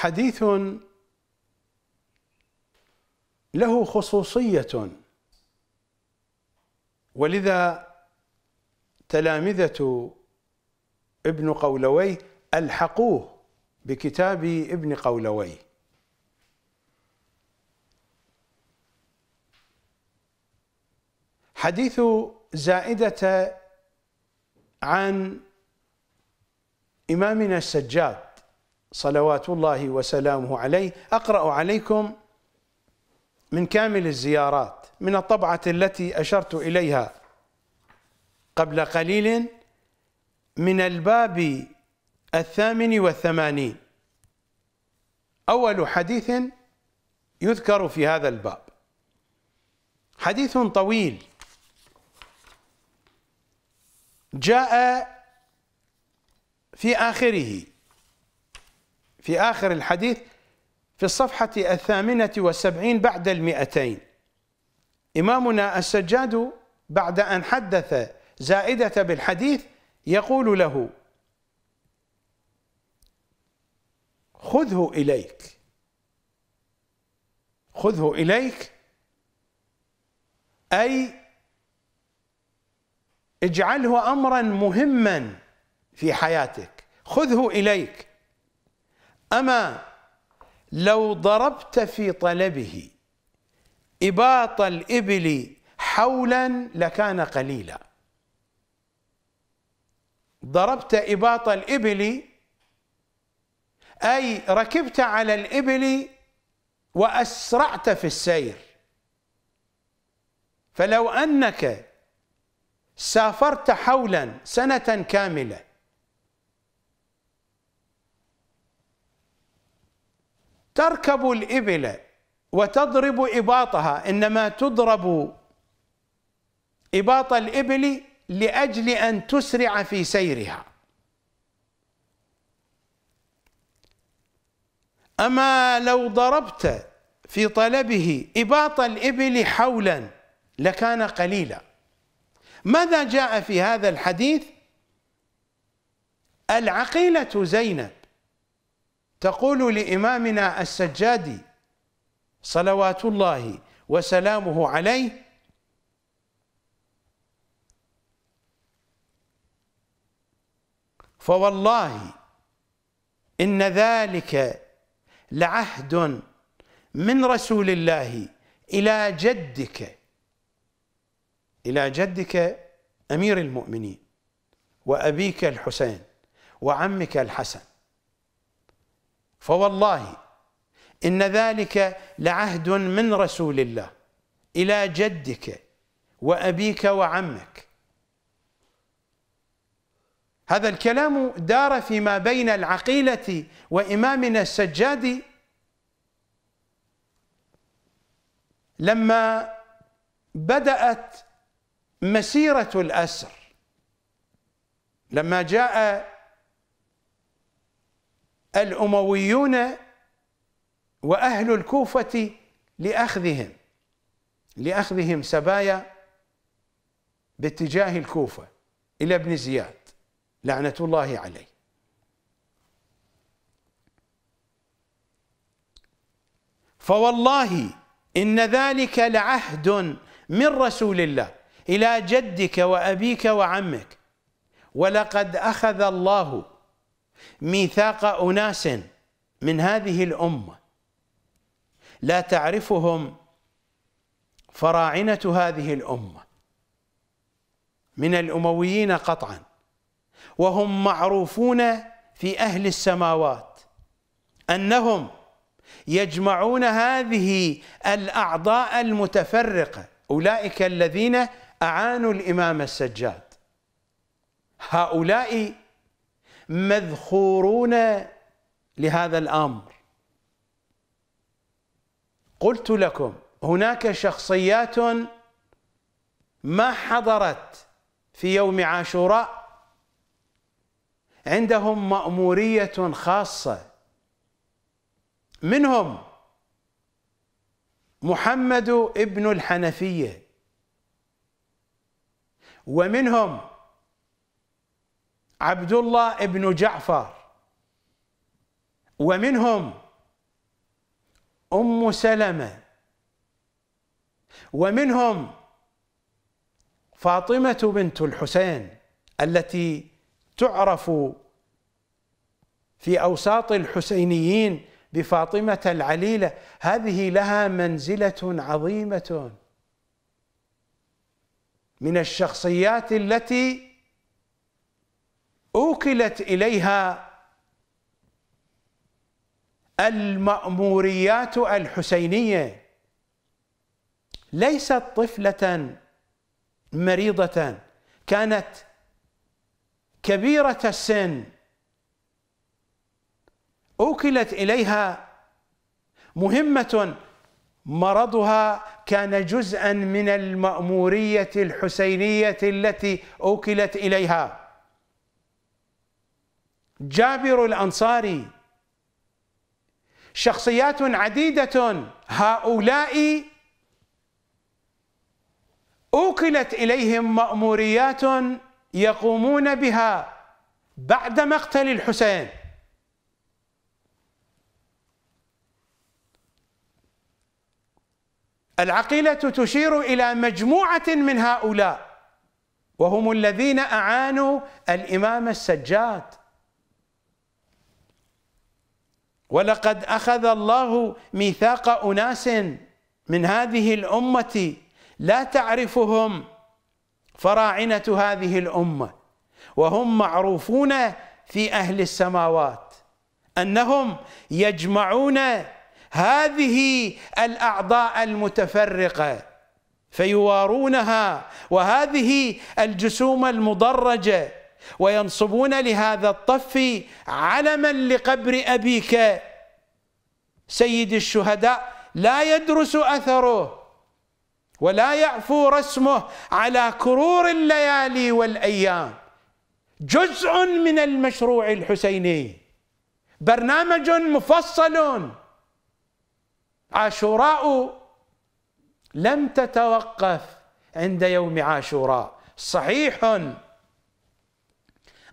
Speaker 1: حديث له خصوصية ولذا تلامذة ابن قولويه ألحقوه بكتاب ابن قولويه حديث زائدة عن إمامنا السجاد صلوات الله وسلامه عليه أقرأ عليكم من كامل الزيارات من الطبعة التي أشرت إليها قبل قليل من الباب الثامن والثمانين أول حديث يذكر في هذا الباب حديث طويل جاء في آخره في آخر الحديث في الصفحة الثامنة والسبعين بعد المئتين إمامنا السجاد بعد أن حدث زائدة بالحديث يقول له خذه إليك خذه إليك أي اجعله أمرا مهما في حياتك خذه إليك أما لو ضربت في طلبه إباط الإبل حولا لكان قليلا ضربت إباط الإبل أي ركبت على الإبل وأسرعت في السير فلو أنك سافرت حولا سنة كاملة تركب الإبل وتضرب إباطها إنما تضرب إباط الإبل لأجل أن تسرع في سيرها أما لو ضربت في طلبه إباط الإبل حولا لكان قليلا ماذا جاء في هذا الحديث العقيلة زينب تقول لإمامنا السجادي صلوات الله وسلامه عليه فوالله إن ذلك لعهد من رسول الله إلى جدك إلى جدك أمير المؤمنين وأبيك الحسين وعمك الحسن فوالله إن ذلك لعهد من رسول الله إلى جدك وأبيك وعمك هذا الكلام دار فيما بين العقيلة وإمامنا السجاد لما بدأت مسيرة الأسر لما جاء الأمويون وأهل الكوفة لأخذهم لأخذهم سبايا باتجاه الكوفة إلى ابن زياد لعنة الله عليه فوالله إن ذلك لعهد من رسول الله إلى جدك وأبيك وعمك ولقد أخذ الله ميثاق أناس من هذه الأمة لا تعرفهم فراعنة هذه الأمة من الأمويين قطعا وهم معروفون في أهل السماوات أنهم يجمعون هذه الأعضاء المتفرقة أولئك الذين أعانوا الإمام السجاد هؤلاء مذخورون لهذا الامر قلت لكم هناك شخصيات ما حضرت في يوم عاشوراء عندهم مأمورية خاصة منهم محمد ابن الحنفية ومنهم عبد الله بن جعفر ومنهم أم سلمة ومنهم فاطمة بنت الحسين التي تعرف في أوساط الحسينيين بفاطمة العليلة هذه لها منزلة عظيمة من الشخصيات التي أوكلت إليها المأموريات الحسينية ليست طفلة مريضة كانت كبيرة السن أوكلت إليها مهمة مرضها كان جزءا من المأمورية الحسينية التي أوكلت إليها جابر الأنصاري شخصيات عديدة هؤلاء أوكلت إليهم مأموريات يقومون بها بعد مقتل الحسين العقيلة تشير إلى مجموعة من هؤلاء وهم الذين أعانوا الإمام السجاد ولقد أخذ الله ميثاق أناس من هذه الأمة لا تعرفهم فراعنة هذه الأمة وهم معروفون في أهل السماوات أنهم يجمعون هذه الأعضاء المتفرقة فيوارونها وهذه الجسوم المدرجة وينصبون لهذا الطف علما لقبر أبيك سيد الشهداء لا يدرس أثره ولا يعفو رسمه على كرور الليالي والأيام جزء من المشروع الحسيني برنامج مفصل عاشوراء لم تتوقف عند يوم عاشوراء صحيح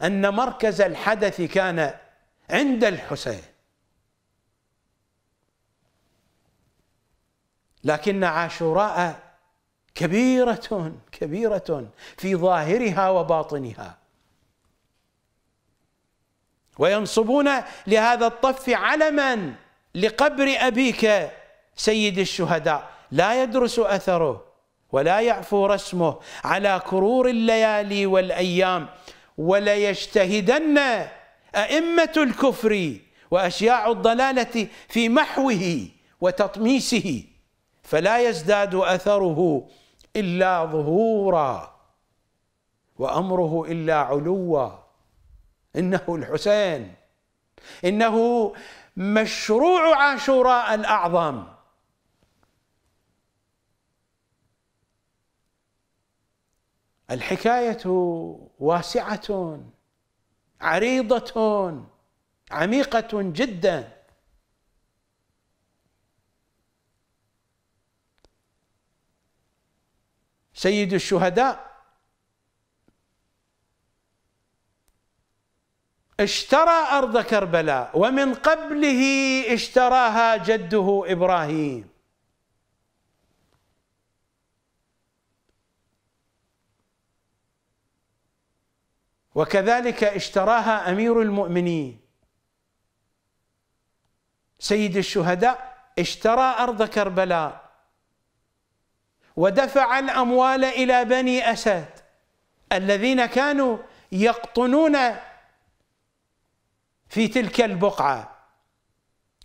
Speaker 1: أن مركز الحدث كان عند الحسين لكن عاشوراء كبيرة كبيرة في ظاهرها وباطنها وينصبون لهذا الطف علما لقبر أبيك سيد الشهداء لا يدرس أثره ولا يعفو رسمه على كرور الليالي والأيام وليجتهدن أئمة الكفر وأشياع الضلالة في محوه وتطميسه فلا يزداد أثره إلا ظهورا وأمره إلا علوا إنه الحسين إنه مشروع عاشوراء الأعظم الحكايه واسعه عريضه عميقه جدا سيد الشهداء اشترى ارض كربلاء ومن قبله اشتراها جده ابراهيم وكذلك اشتراها امير المؤمنين سيد الشهداء اشترى ارض كربلاء ودفع الاموال الى بني اسد الذين كانوا يقطنون في تلك البقعه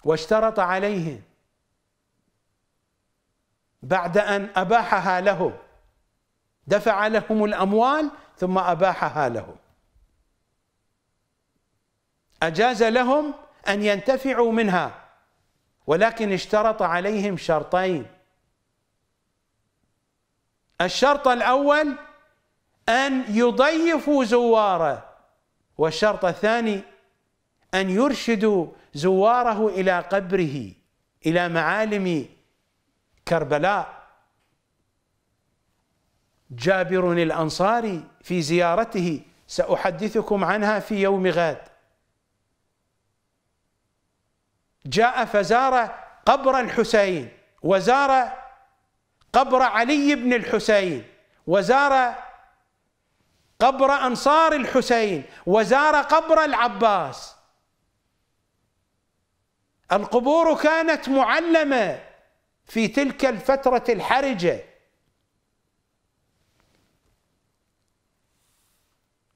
Speaker 1: واشترط عليهم بعد ان اباحها لهم دفع لهم الاموال ثم اباحها لهم أجاز لهم أن ينتفعوا منها ولكن اشترط عليهم شرطين الشرط الأول أن يضيفوا زواره والشرط الثاني أن يرشدوا زواره إلى قبره إلى معالم كربلاء جابر الأنصاري في زيارته سأحدثكم عنها في يوم غد جاء فزار قبر الحسين وزار قبر علي بن الحسين وزار قبر انصار الحسين وزار قبر العباس القبور كانت معلمه في تلك الفتره الحرجه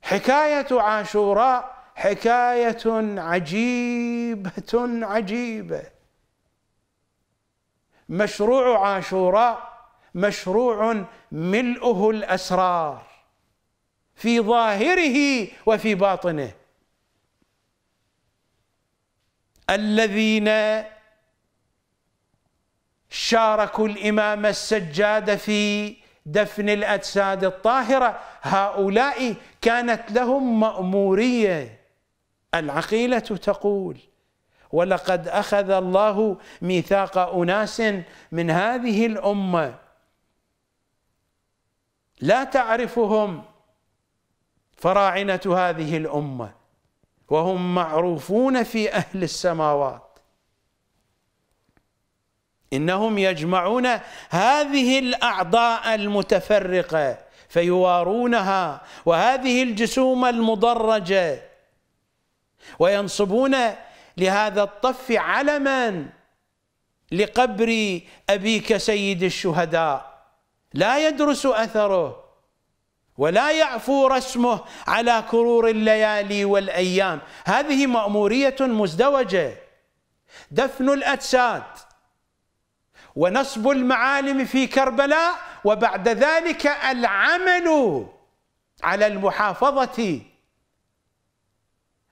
Speaker 1: حكايه عاشوراء حكايه عجيبه عجيبه مشروع عاشوراء مشروع ملؤه الاسرار في ظاهره وفي باطنه الذين شاركوا الامام السجاد في دفن الاجساد الطاهره هؤلاء كانت لهم ماموريه العقيلة تقول ولقد أخذ الله ميثاق أناس من هذه الأمة لا تعرفهم فراعنة هذه الأمة وهم معروفون في أهل السماوات إنهم يجمعون هذه الأعضاء المتفرقة فيوارونها وهذه الجسوم المدرجة وينصبون لهذا الطف علما لقبر أبيك سيد الشهداء لا يدرس أثره ولا يعفو رسمه على كرور الليالي والأيام هذه مأمورية مزدوجة دفن الأجساد ونصب المعالم في كربلاء وبعد ذلك العمل على المحافظة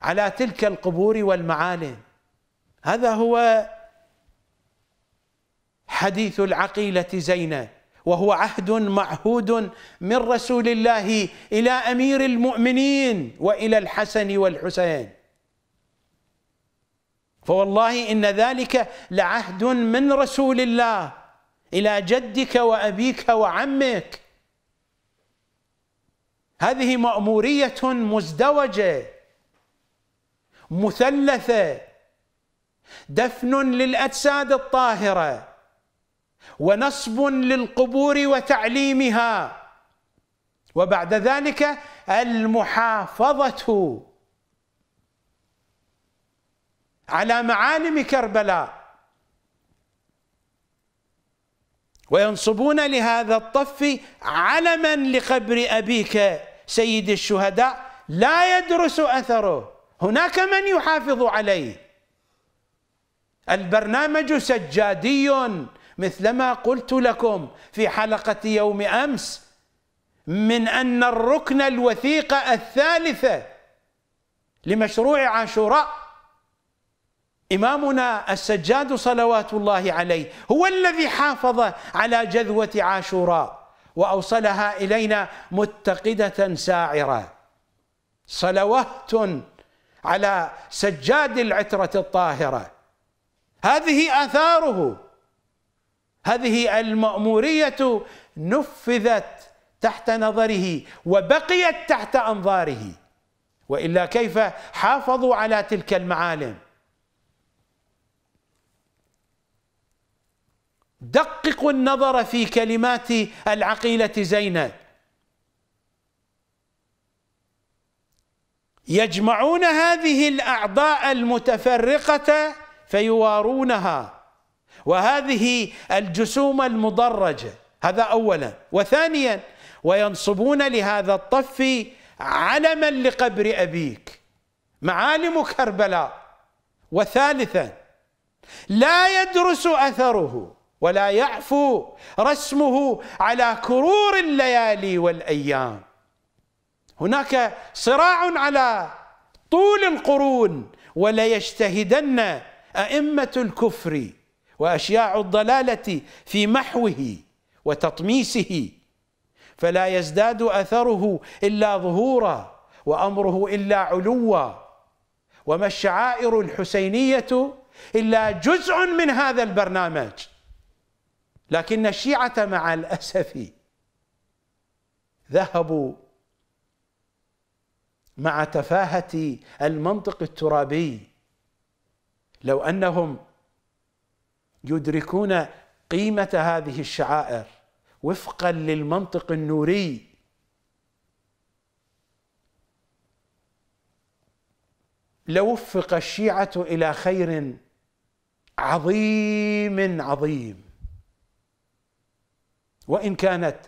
Speaker 1: على تلك القبور والمعالم هذا هو حديث العقيلة زينة وهو عهد معهود من رسول الله إلى أمير المؤمنين وإلى الحسن والحسين فوالله إن ذلك لعهد من رسول الله إلى جدك وأبيك وعمك هذه مأمورية مزدوجة مثلثة دفن للأجساد الطاهرة ونصب للقبور وتعليمها وبعد ذلك المحافظة على معالم كربلاء وينصبون لهذا الطف علما لقبر أبيك سيد الشهداء لا يدرس أثره هناك من يحافظ عليه البرنامج سجادي مثلما قلت لكم في حلقة يوم أمس من أن الركن الوثيقة الثالثة لمشروع عاشوراء إمامنا السجاد صلوات الله عليه هو الذي حافظ على جذوة عاشوراء وأوصلها إلينا متقدة ساعرة صلوات على سجاد العترة الطاهرة هذه آثاره هذه المأمورية نفذت تحت نظره وبقيت تحت أنظاره وإلا كيف حافظوا على تلك المعالم دققوا النظر في كلمات العقيلة زينب يجمعون هذه الأعضاء المتفرقة فيوارونها وهذه الجسوم المدرجة هذا أولا وثانيا وينصبون لهذا الطف علما لقبر أبيك معالم كربلاء وثالثا لا يدرس أثره ولا يعفو رسمه على كرور الليالي والأيام هناك صراع على طول القرون وليجتهدن أئمة الكفر وأشياع الضلالة في محوه وتطميسه فلا يزداد أثره إلا ظهورا وأمره إلا علوا وما الشعائر الحسينية إلا جزء من هذا البرنامج لكن الشيعة مع الأسف ذهبوا مع تفاهة المنطق الترابي لو أنهم يدركون قيمة هذه الشعائر وفقا للمنطق النوري لوفق الشيعة إلى خير عظيم عظيم وإن كانت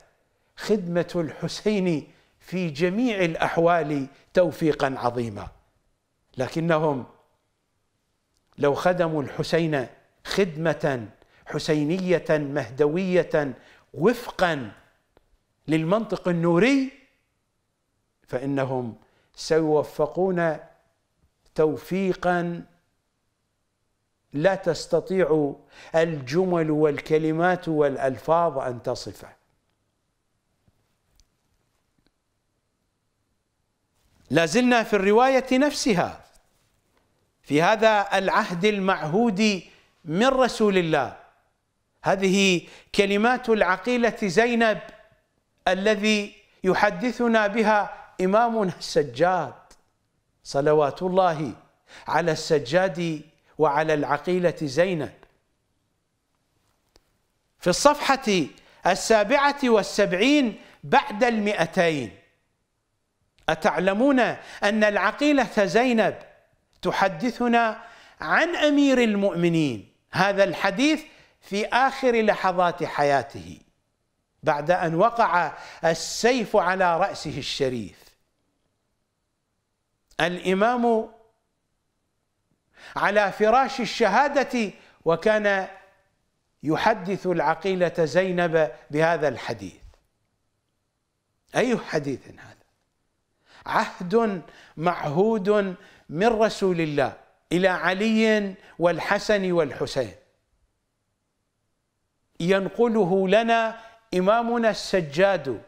Speaker 1: خدمة الحسين في جميع الاحوال توفيقا عظيما لكنهم لو خدموا الحسين خدمه حسينيه مهدويه وفقا للمنطق النوري فانهم سيوفقون توفيقا لا تستطيع الجمل والكلمات والالفاظ ان تصفه لازلنا في الرواية نفسها في هذا العهد المعهود من رسول الله هذه كلمات العقيلة زينب الذي يحدثنا بها إمامنا السجاد صلوات الله على السجاد وعلى العقيلة زينب في الصفحة السابعة والسبعين بعد المئتين أتعلمون أن العقيلة زينب تحدثنا عن أمير المؤمنين هذا الحديث في آخر لحظات حياته بعد أن وقع السيف على رأسه الشريف الإمام على فراش الشهادة وكان يحدث العقيلة زينب بهذا الحديث أي حديث هذا عهد معهود من رسول الله الى علي والحسن والحسين ينقله لنا امامنا السجاد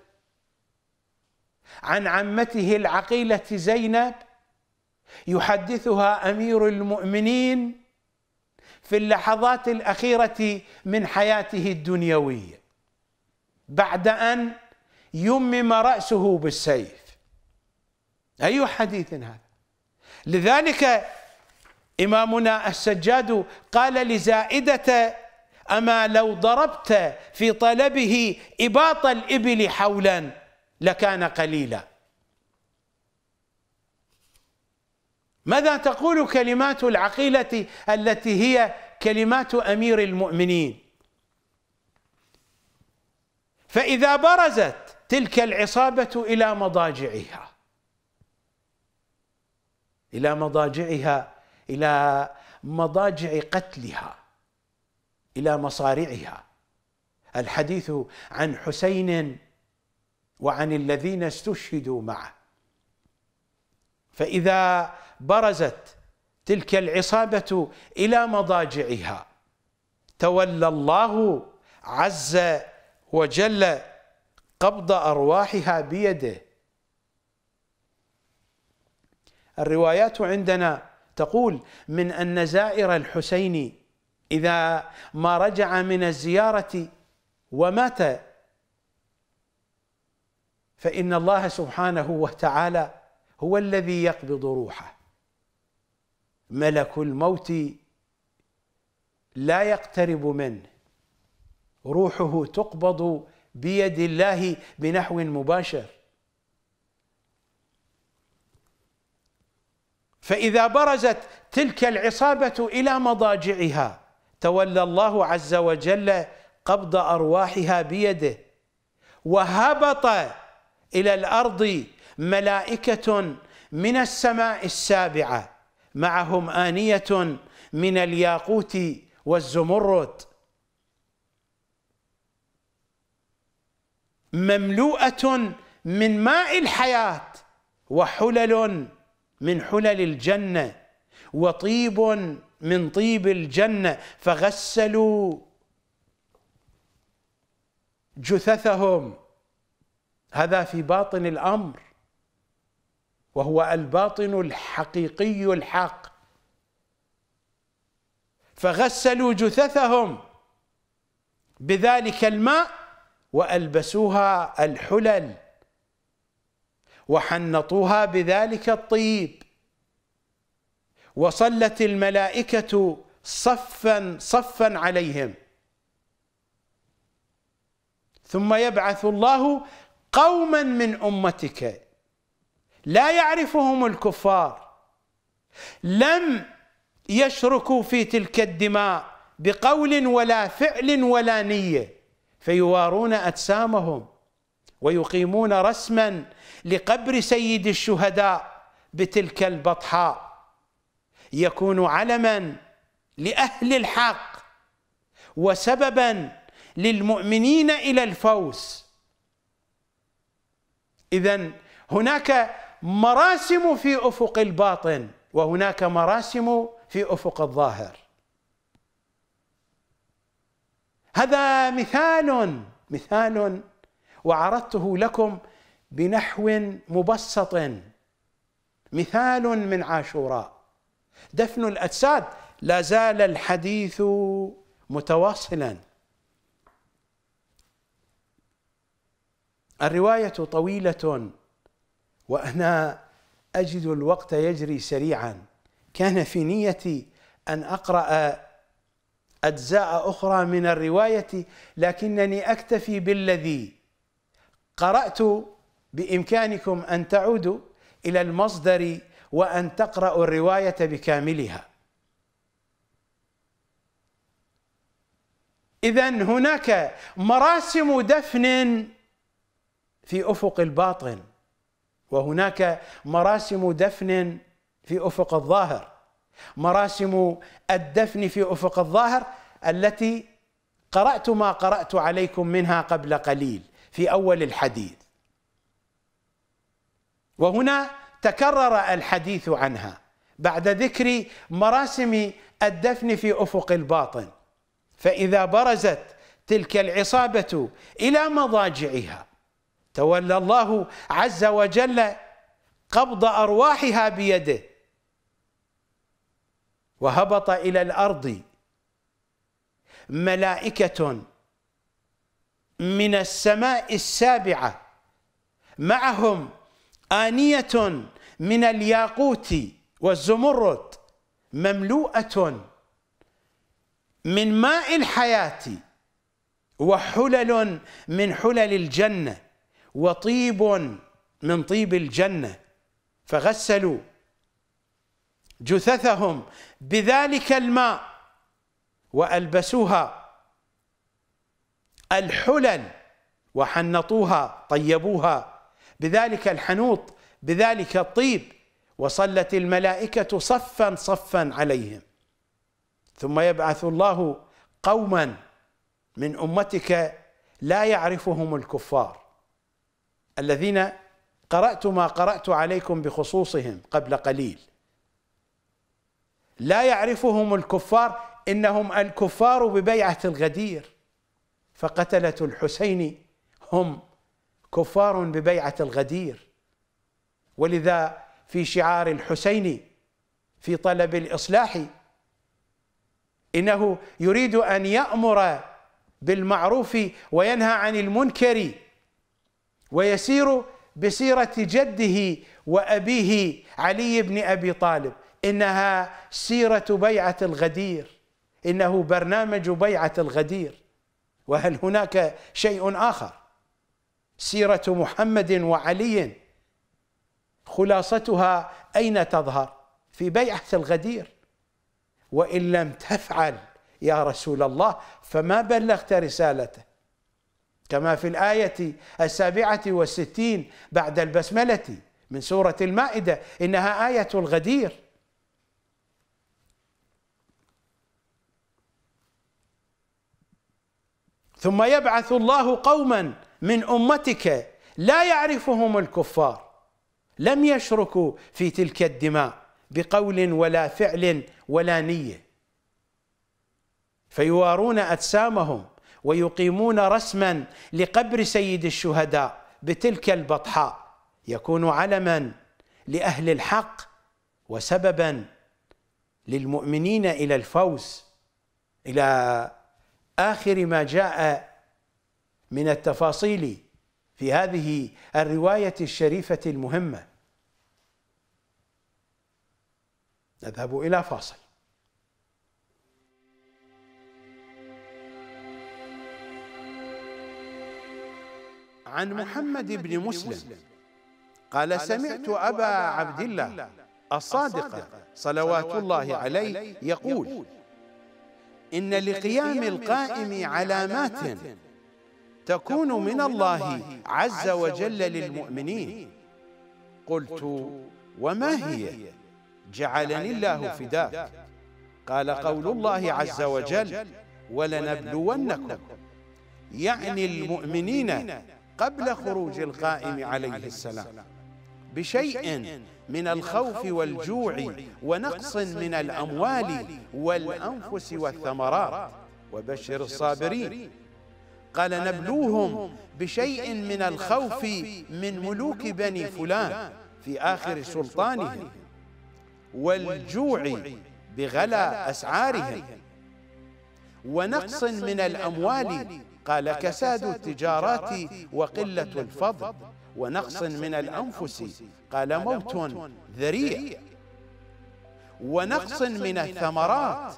Speaker 1: عن عمته العقيله زينب يحدثها امير المؤمنين في اللحظات الاخيره من حياته الدنيويه بعد ان يمم راسه بالسيف أي حديث هذا لذلك إمامنا السجاد قال لزائدة أما لو ضربت في طلبه إباط الإبل حولا لكان قليلا ماذا تقول كلمات العقيلة التي هي كلمات أمير المؤمنين فإذا برزت تلك العصابة إلى مضاجعها الى مضاجعها الى مضاجع قتلها الى مصارعها الحديث عن حسين وعن الذين استشهدوا معه فاذا برزت تلك العصابه الى مضاجعها تولى الله عز وجل قبض ارواحها بيده الروايات عندنا تقول من أن زائر الحسين إذا ما رجع من الزيارة ومات فإن الله سبحانه وتعالى هو الذي يقبض روحه ملك الموت لا يقترب منه روحه تقبض بيد الله بنحو مباشر فإذا برزت تلك العصابة إلى مضاجعها تولى الله عز وجل قبض أرواحها بيده وهبط إلى الأرض ملائكة من السماء السابعة معهم آنية من الياقوت والزمرد مملوءة من ماء الحياة وحلل من حلل الجنة وطيب من طيب الجنة فغسلوا جثثهم هذا في باطن الأمر وهو الباطن الحقيقي الحق فغسلوا جثثهم بذلك الماء والبسوها الحلل وحنطوها بذلك الطيب وصلت الملائكة صفا صفا عليهم ثم يبعث الله قوما من امتك لا يعرفهم الكفار لم يشركوا في تلك الدماء بقول ولا فعل ولا نيه فيوارون اجسامهم ويقيمون رسما لقبر سيد الشهداء بتلك البطحاء يكون علما لأهل الحق وسببا للمؤمنين إلى الفوز إذا هناك مراسم في أفق الباطن وهناك مراسم في أفق الظاهر هذا مثال مثال وعرضته لكم بنحو مبسط مثال من عاشوراء دفن الاجساد لا زال الحديث متواصلا الروايه طويله وانا اجد الوقت يجري سريعا كان في نيتي ان اقرا اجزاء اخرى من الروايه لكنني اكتفي بالذي قرات بامكانكم ان تعودوا الى المصدر وان تقراوا الروايه بكاملها اذا هناك مراسم دفن في افق الباطن وهناك مراسم دفن في افق الظاهر مراسم الدفن في افق الظاهر التي قرات ما قرات عليكم منها قبل قليل في اول الحديث وهنا تكرر الحديث عنها بعد ذكر مراسم الدفن في افق الباطن فاذا برزت تلك العصابه الى مضاجعها تولى الله عز وجل قبض ارواحها بيده وهبط الى الارض ملائكه من السماء السابعه معهم آنية من الياقوت والزمرد مملوءة من ماء الحياة وحلل من حلل الجنة وطيب من طيب الجنة فغسلوا جثثهم بذلك الماء وألبسوها الحلل وحنطوها طيبوها بذلك الحنوط بذلك الطيب وصلت الملائكة صفا صفا عليهم ثم يبعث الله قوما من أمتك لا يعرفهم الكفار الذين قرأت ما قرأت عليكم بخصوصهم قبل قليل لا يعرفهم الكفار إنهم الكفار ببيعة الغدير فقتلة الحسين هم كفار ببيعة الغدير ولذا في شعار الحسيني في طلب الإصلاح إنه يريد أن يأمر بالمعروف وينهى عن المنكر ويسير بسيرة جده وأبيه علي بن أبي طالب إنها سيرة بيعة الغدير إنه برنامج بيعة الغدير وهل هناك شيء آخر سيرة محمد وعلي خلاصتها أين تظهر في بيعة الغدير وإن لم تفعل يا رسول الله فما بلغت رسالته كما في الآية السابعة والستين بعد البسملة من سورة المائدة إنها آية الغدير ثم يبعث الله قوما من امتك لا يعرفهم الكفار لم يشركوا في تلك الدماء بقول ولا فعل ولا نيه فيوارون اجسامهم ويقيمون رسما لقبر سيد الشهداء بتلك البطحاء يكون علما لاهل الحق وسببا للمؤمنين الى الفوز الى اخر ما جاء من التفاصيل في هذه الرواية الشريفة المهمة نذهب إلى فاصل عن محمد بن مسلم قال سمعت أبا عبد الله الصادق صلوات الله عليه يقول إن لقيام القائم علامات تكون من الله عز وجل للمؤمنين قلت وما هي جعلني الله فداك قال قول الله عز وجل ولنبلونكم يعني, يعني المؤمنين قبل خروج القائم عليه السلام بشيء من الخوف والجوع ونقص من الأموال والأنفس والثمرات وبشر الصابرين قال نبلوهم بشيء من الخوف من ملوك بني فلان في آخر سلطانهم والجوع بغلا أسعارهم ونقص من الأموال قال كساد التجارات وقلة الفضل ونقص من الأنفس قال موت ذريع ونقص من الثمرات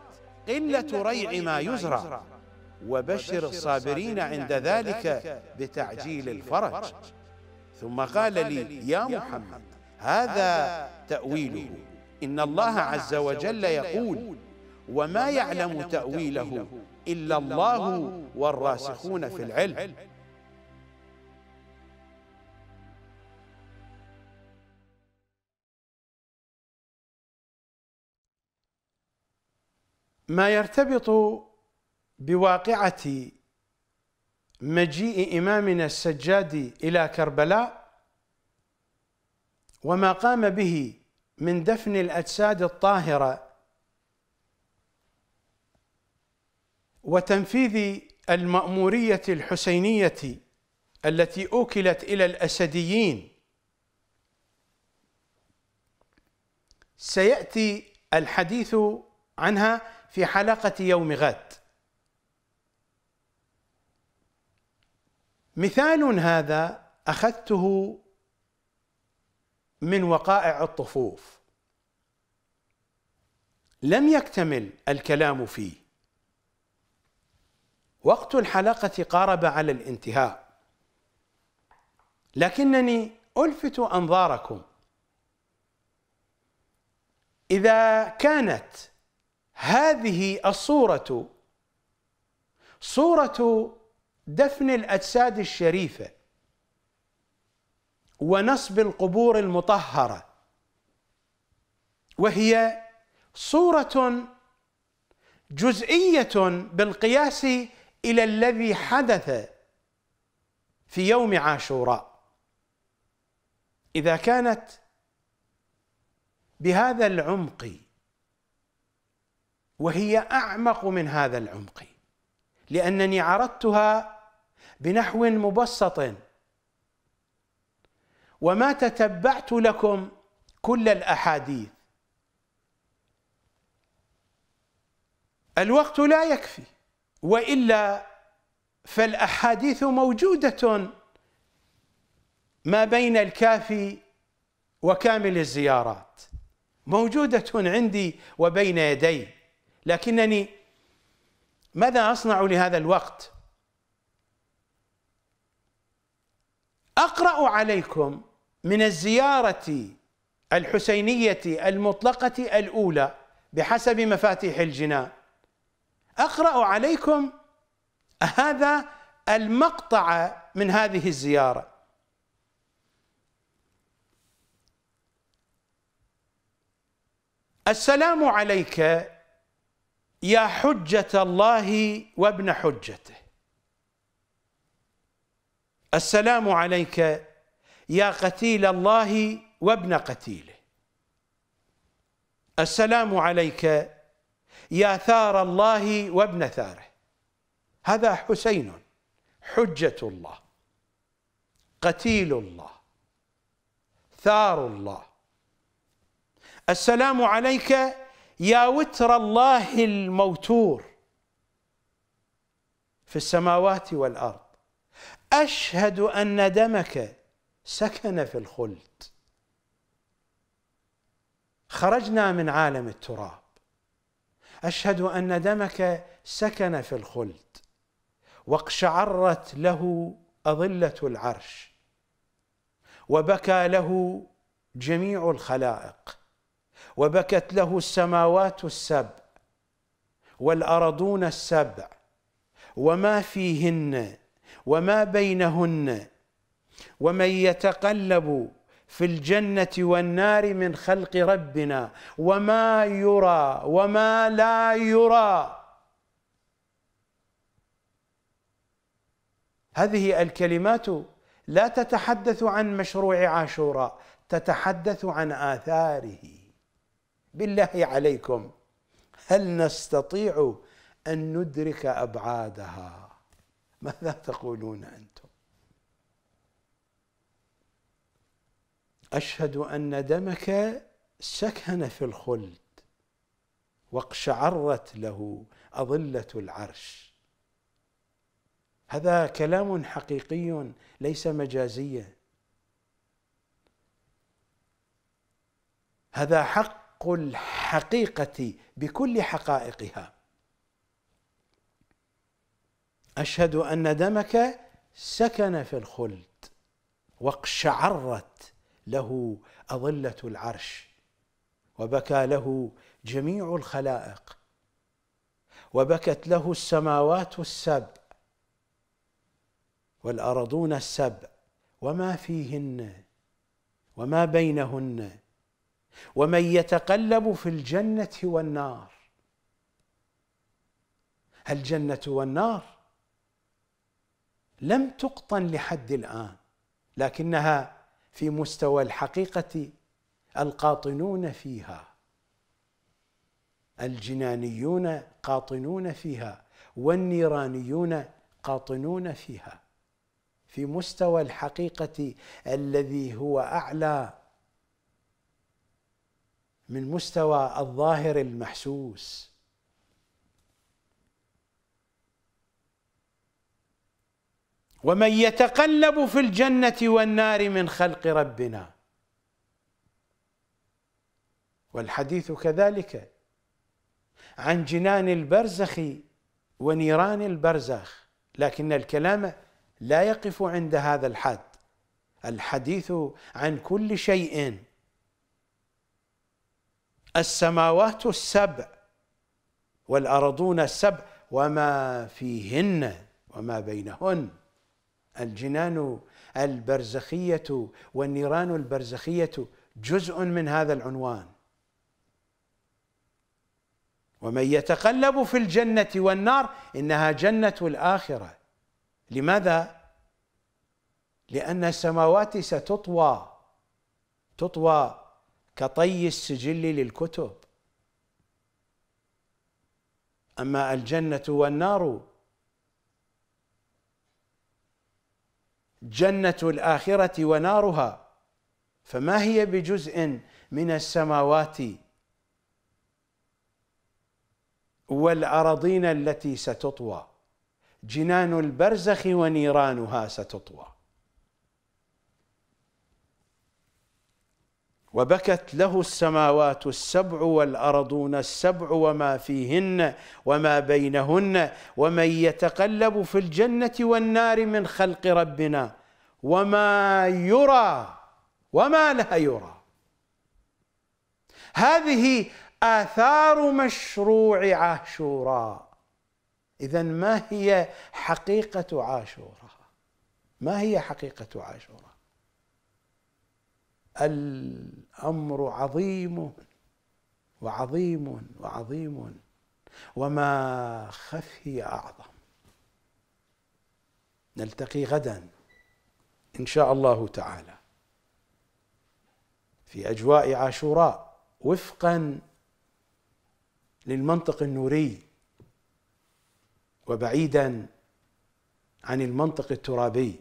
Speaker 1: قلة ريع ما يزرع وبشر الصابرين عند ذلك بتعجيل الفرج ثم قال لي يا محمد هذا تأويله إن الله عز وجل يقول وما يعلم تأويله إلا الله والراسخون في العلم ما يرتبط بواقعة مجيء إمامنا السجاد إلى كربلاء وما قام به من دفن الأجساد الطاهرة وتنفيذ المأمورية الحسينية التي أوكلت إلى الأسديين سيأتي الحديث عنها في حلقة يوم غد مثال هذا اخذته من وقائع الطفوف لم يكتمل الكلام فيه وقت الحلقه قارب على الانتهاء لكنني الفت انظاركم اذا كانت هذه الصوره صوره دفن الاجساد الشريفه ونصب القبور المطهره وهي صوره جزئيه بالقياس الى الذي حدث في يوم عاشوراء اذا كانت بهذا العمق وهي اعمق من هذا العمق لانني عرضتها بنحو مبسط وما تتبعت لكم كل الاحاديث الوقت لا يكفي والا فالاحاديث موجوده ما بين الكافي وكامل الزيارات موجوده عندي وبين يدي لكنني ماذا اصنع لهذا الوقت اقرا عليكم من الزياره الحسينيه المطلقه الاولى بحسب مفاتيح الجنان اقرا عليكم هذا المقطع من هذه الزياره السلام عليك يا حجه الله وابن حجته السلام عليك يا قتيل الله وابن قتيله السلام عليك يا ثار الله وابن ثاره هذا حسين حجة الله قتيل الله ثار الله السلام عليك يا وتر الله الموتور في السماوات والأرض أشهد أن دمك سكن في الخلد خرجنا من عالم التراب أشهد أن دمك سكن في الخلد واقشعرت له أظلة العرش وبكى له جميع الخلائق وبكت له السماوات السبع والأرضون السبع وما فيهن وما بينهن ومن يتقلب في الجنة والنار من خلق ربنا وما يرى وما لا يرى هذه الكلمات لا تتحدث عن مشروع عاشوراء تتحدث عن آثاره بالله عليكم هل نستطيع أن ندرك أبعادها ماذا تقولون انتم اشهد ان دمك سكن في الخلد واقشعرت له اظله العرش هذا كلام حقيقي ليس مجازيا هذا حق الحقيقه بكل حقائقها أشهد أن دمك سكن في الخلد واقشعرت له أظلة العرش وبكى له جميع الخلائق وبكت له السماوات السبع والأرضون السبع وما فيهن وما بينهن ومن يتقلب في الجنة والنار الجنة والنار لم تقطن لحد الان لكنها في مستوى الحقيقه القاطنون فيها الجنانيون قاطنون فيها والنيرانيون قاطنون فيها في مستوى الحقيقه الذي هو اعلى من مستوى الظاهر المحسوس ومن يتقلب في الجنة والنار من خلق ربنا والحديث كذلك عن جنان البرزخ ونيران البرزخ لكن الكلام لا يقف عند هذا الحد الحديث عن كل شيء السماوات السبع والأرضون السبع وما فيهن وما بينهن الجنان البرزخيه والنيران البرزخيه جزء من هذا العنوان ومن يتقلب في الجنه والنار انها جنه الاخره لماذا لان السماوات ستطوى تطوى كطي السجل للكتب اما الجنه والنار جنة الآخرة ونارها فما هي بجزء من السماوات والأراضين التي ستطوى جنان البرزخ ونيرانها ستطوى وبكت له السماوات السبع والارضون السبع وما فيهن وما بينهن ومن يتقلب في الجنه والنار من خلق ربنا وما يرى وما لها يرى هذه اثار مشروع عاشوراء اذا ما هي حقيقه عاشوراء ما هي حقيقه عاشوراء الامر عظيم وعظيم وعظيم وما خفي اعظم نلتقي غدا ان شاء الله تعالى في اجواء عاشوراء وفقا للمنطق النوري وبعيدا عن المنطق الترابي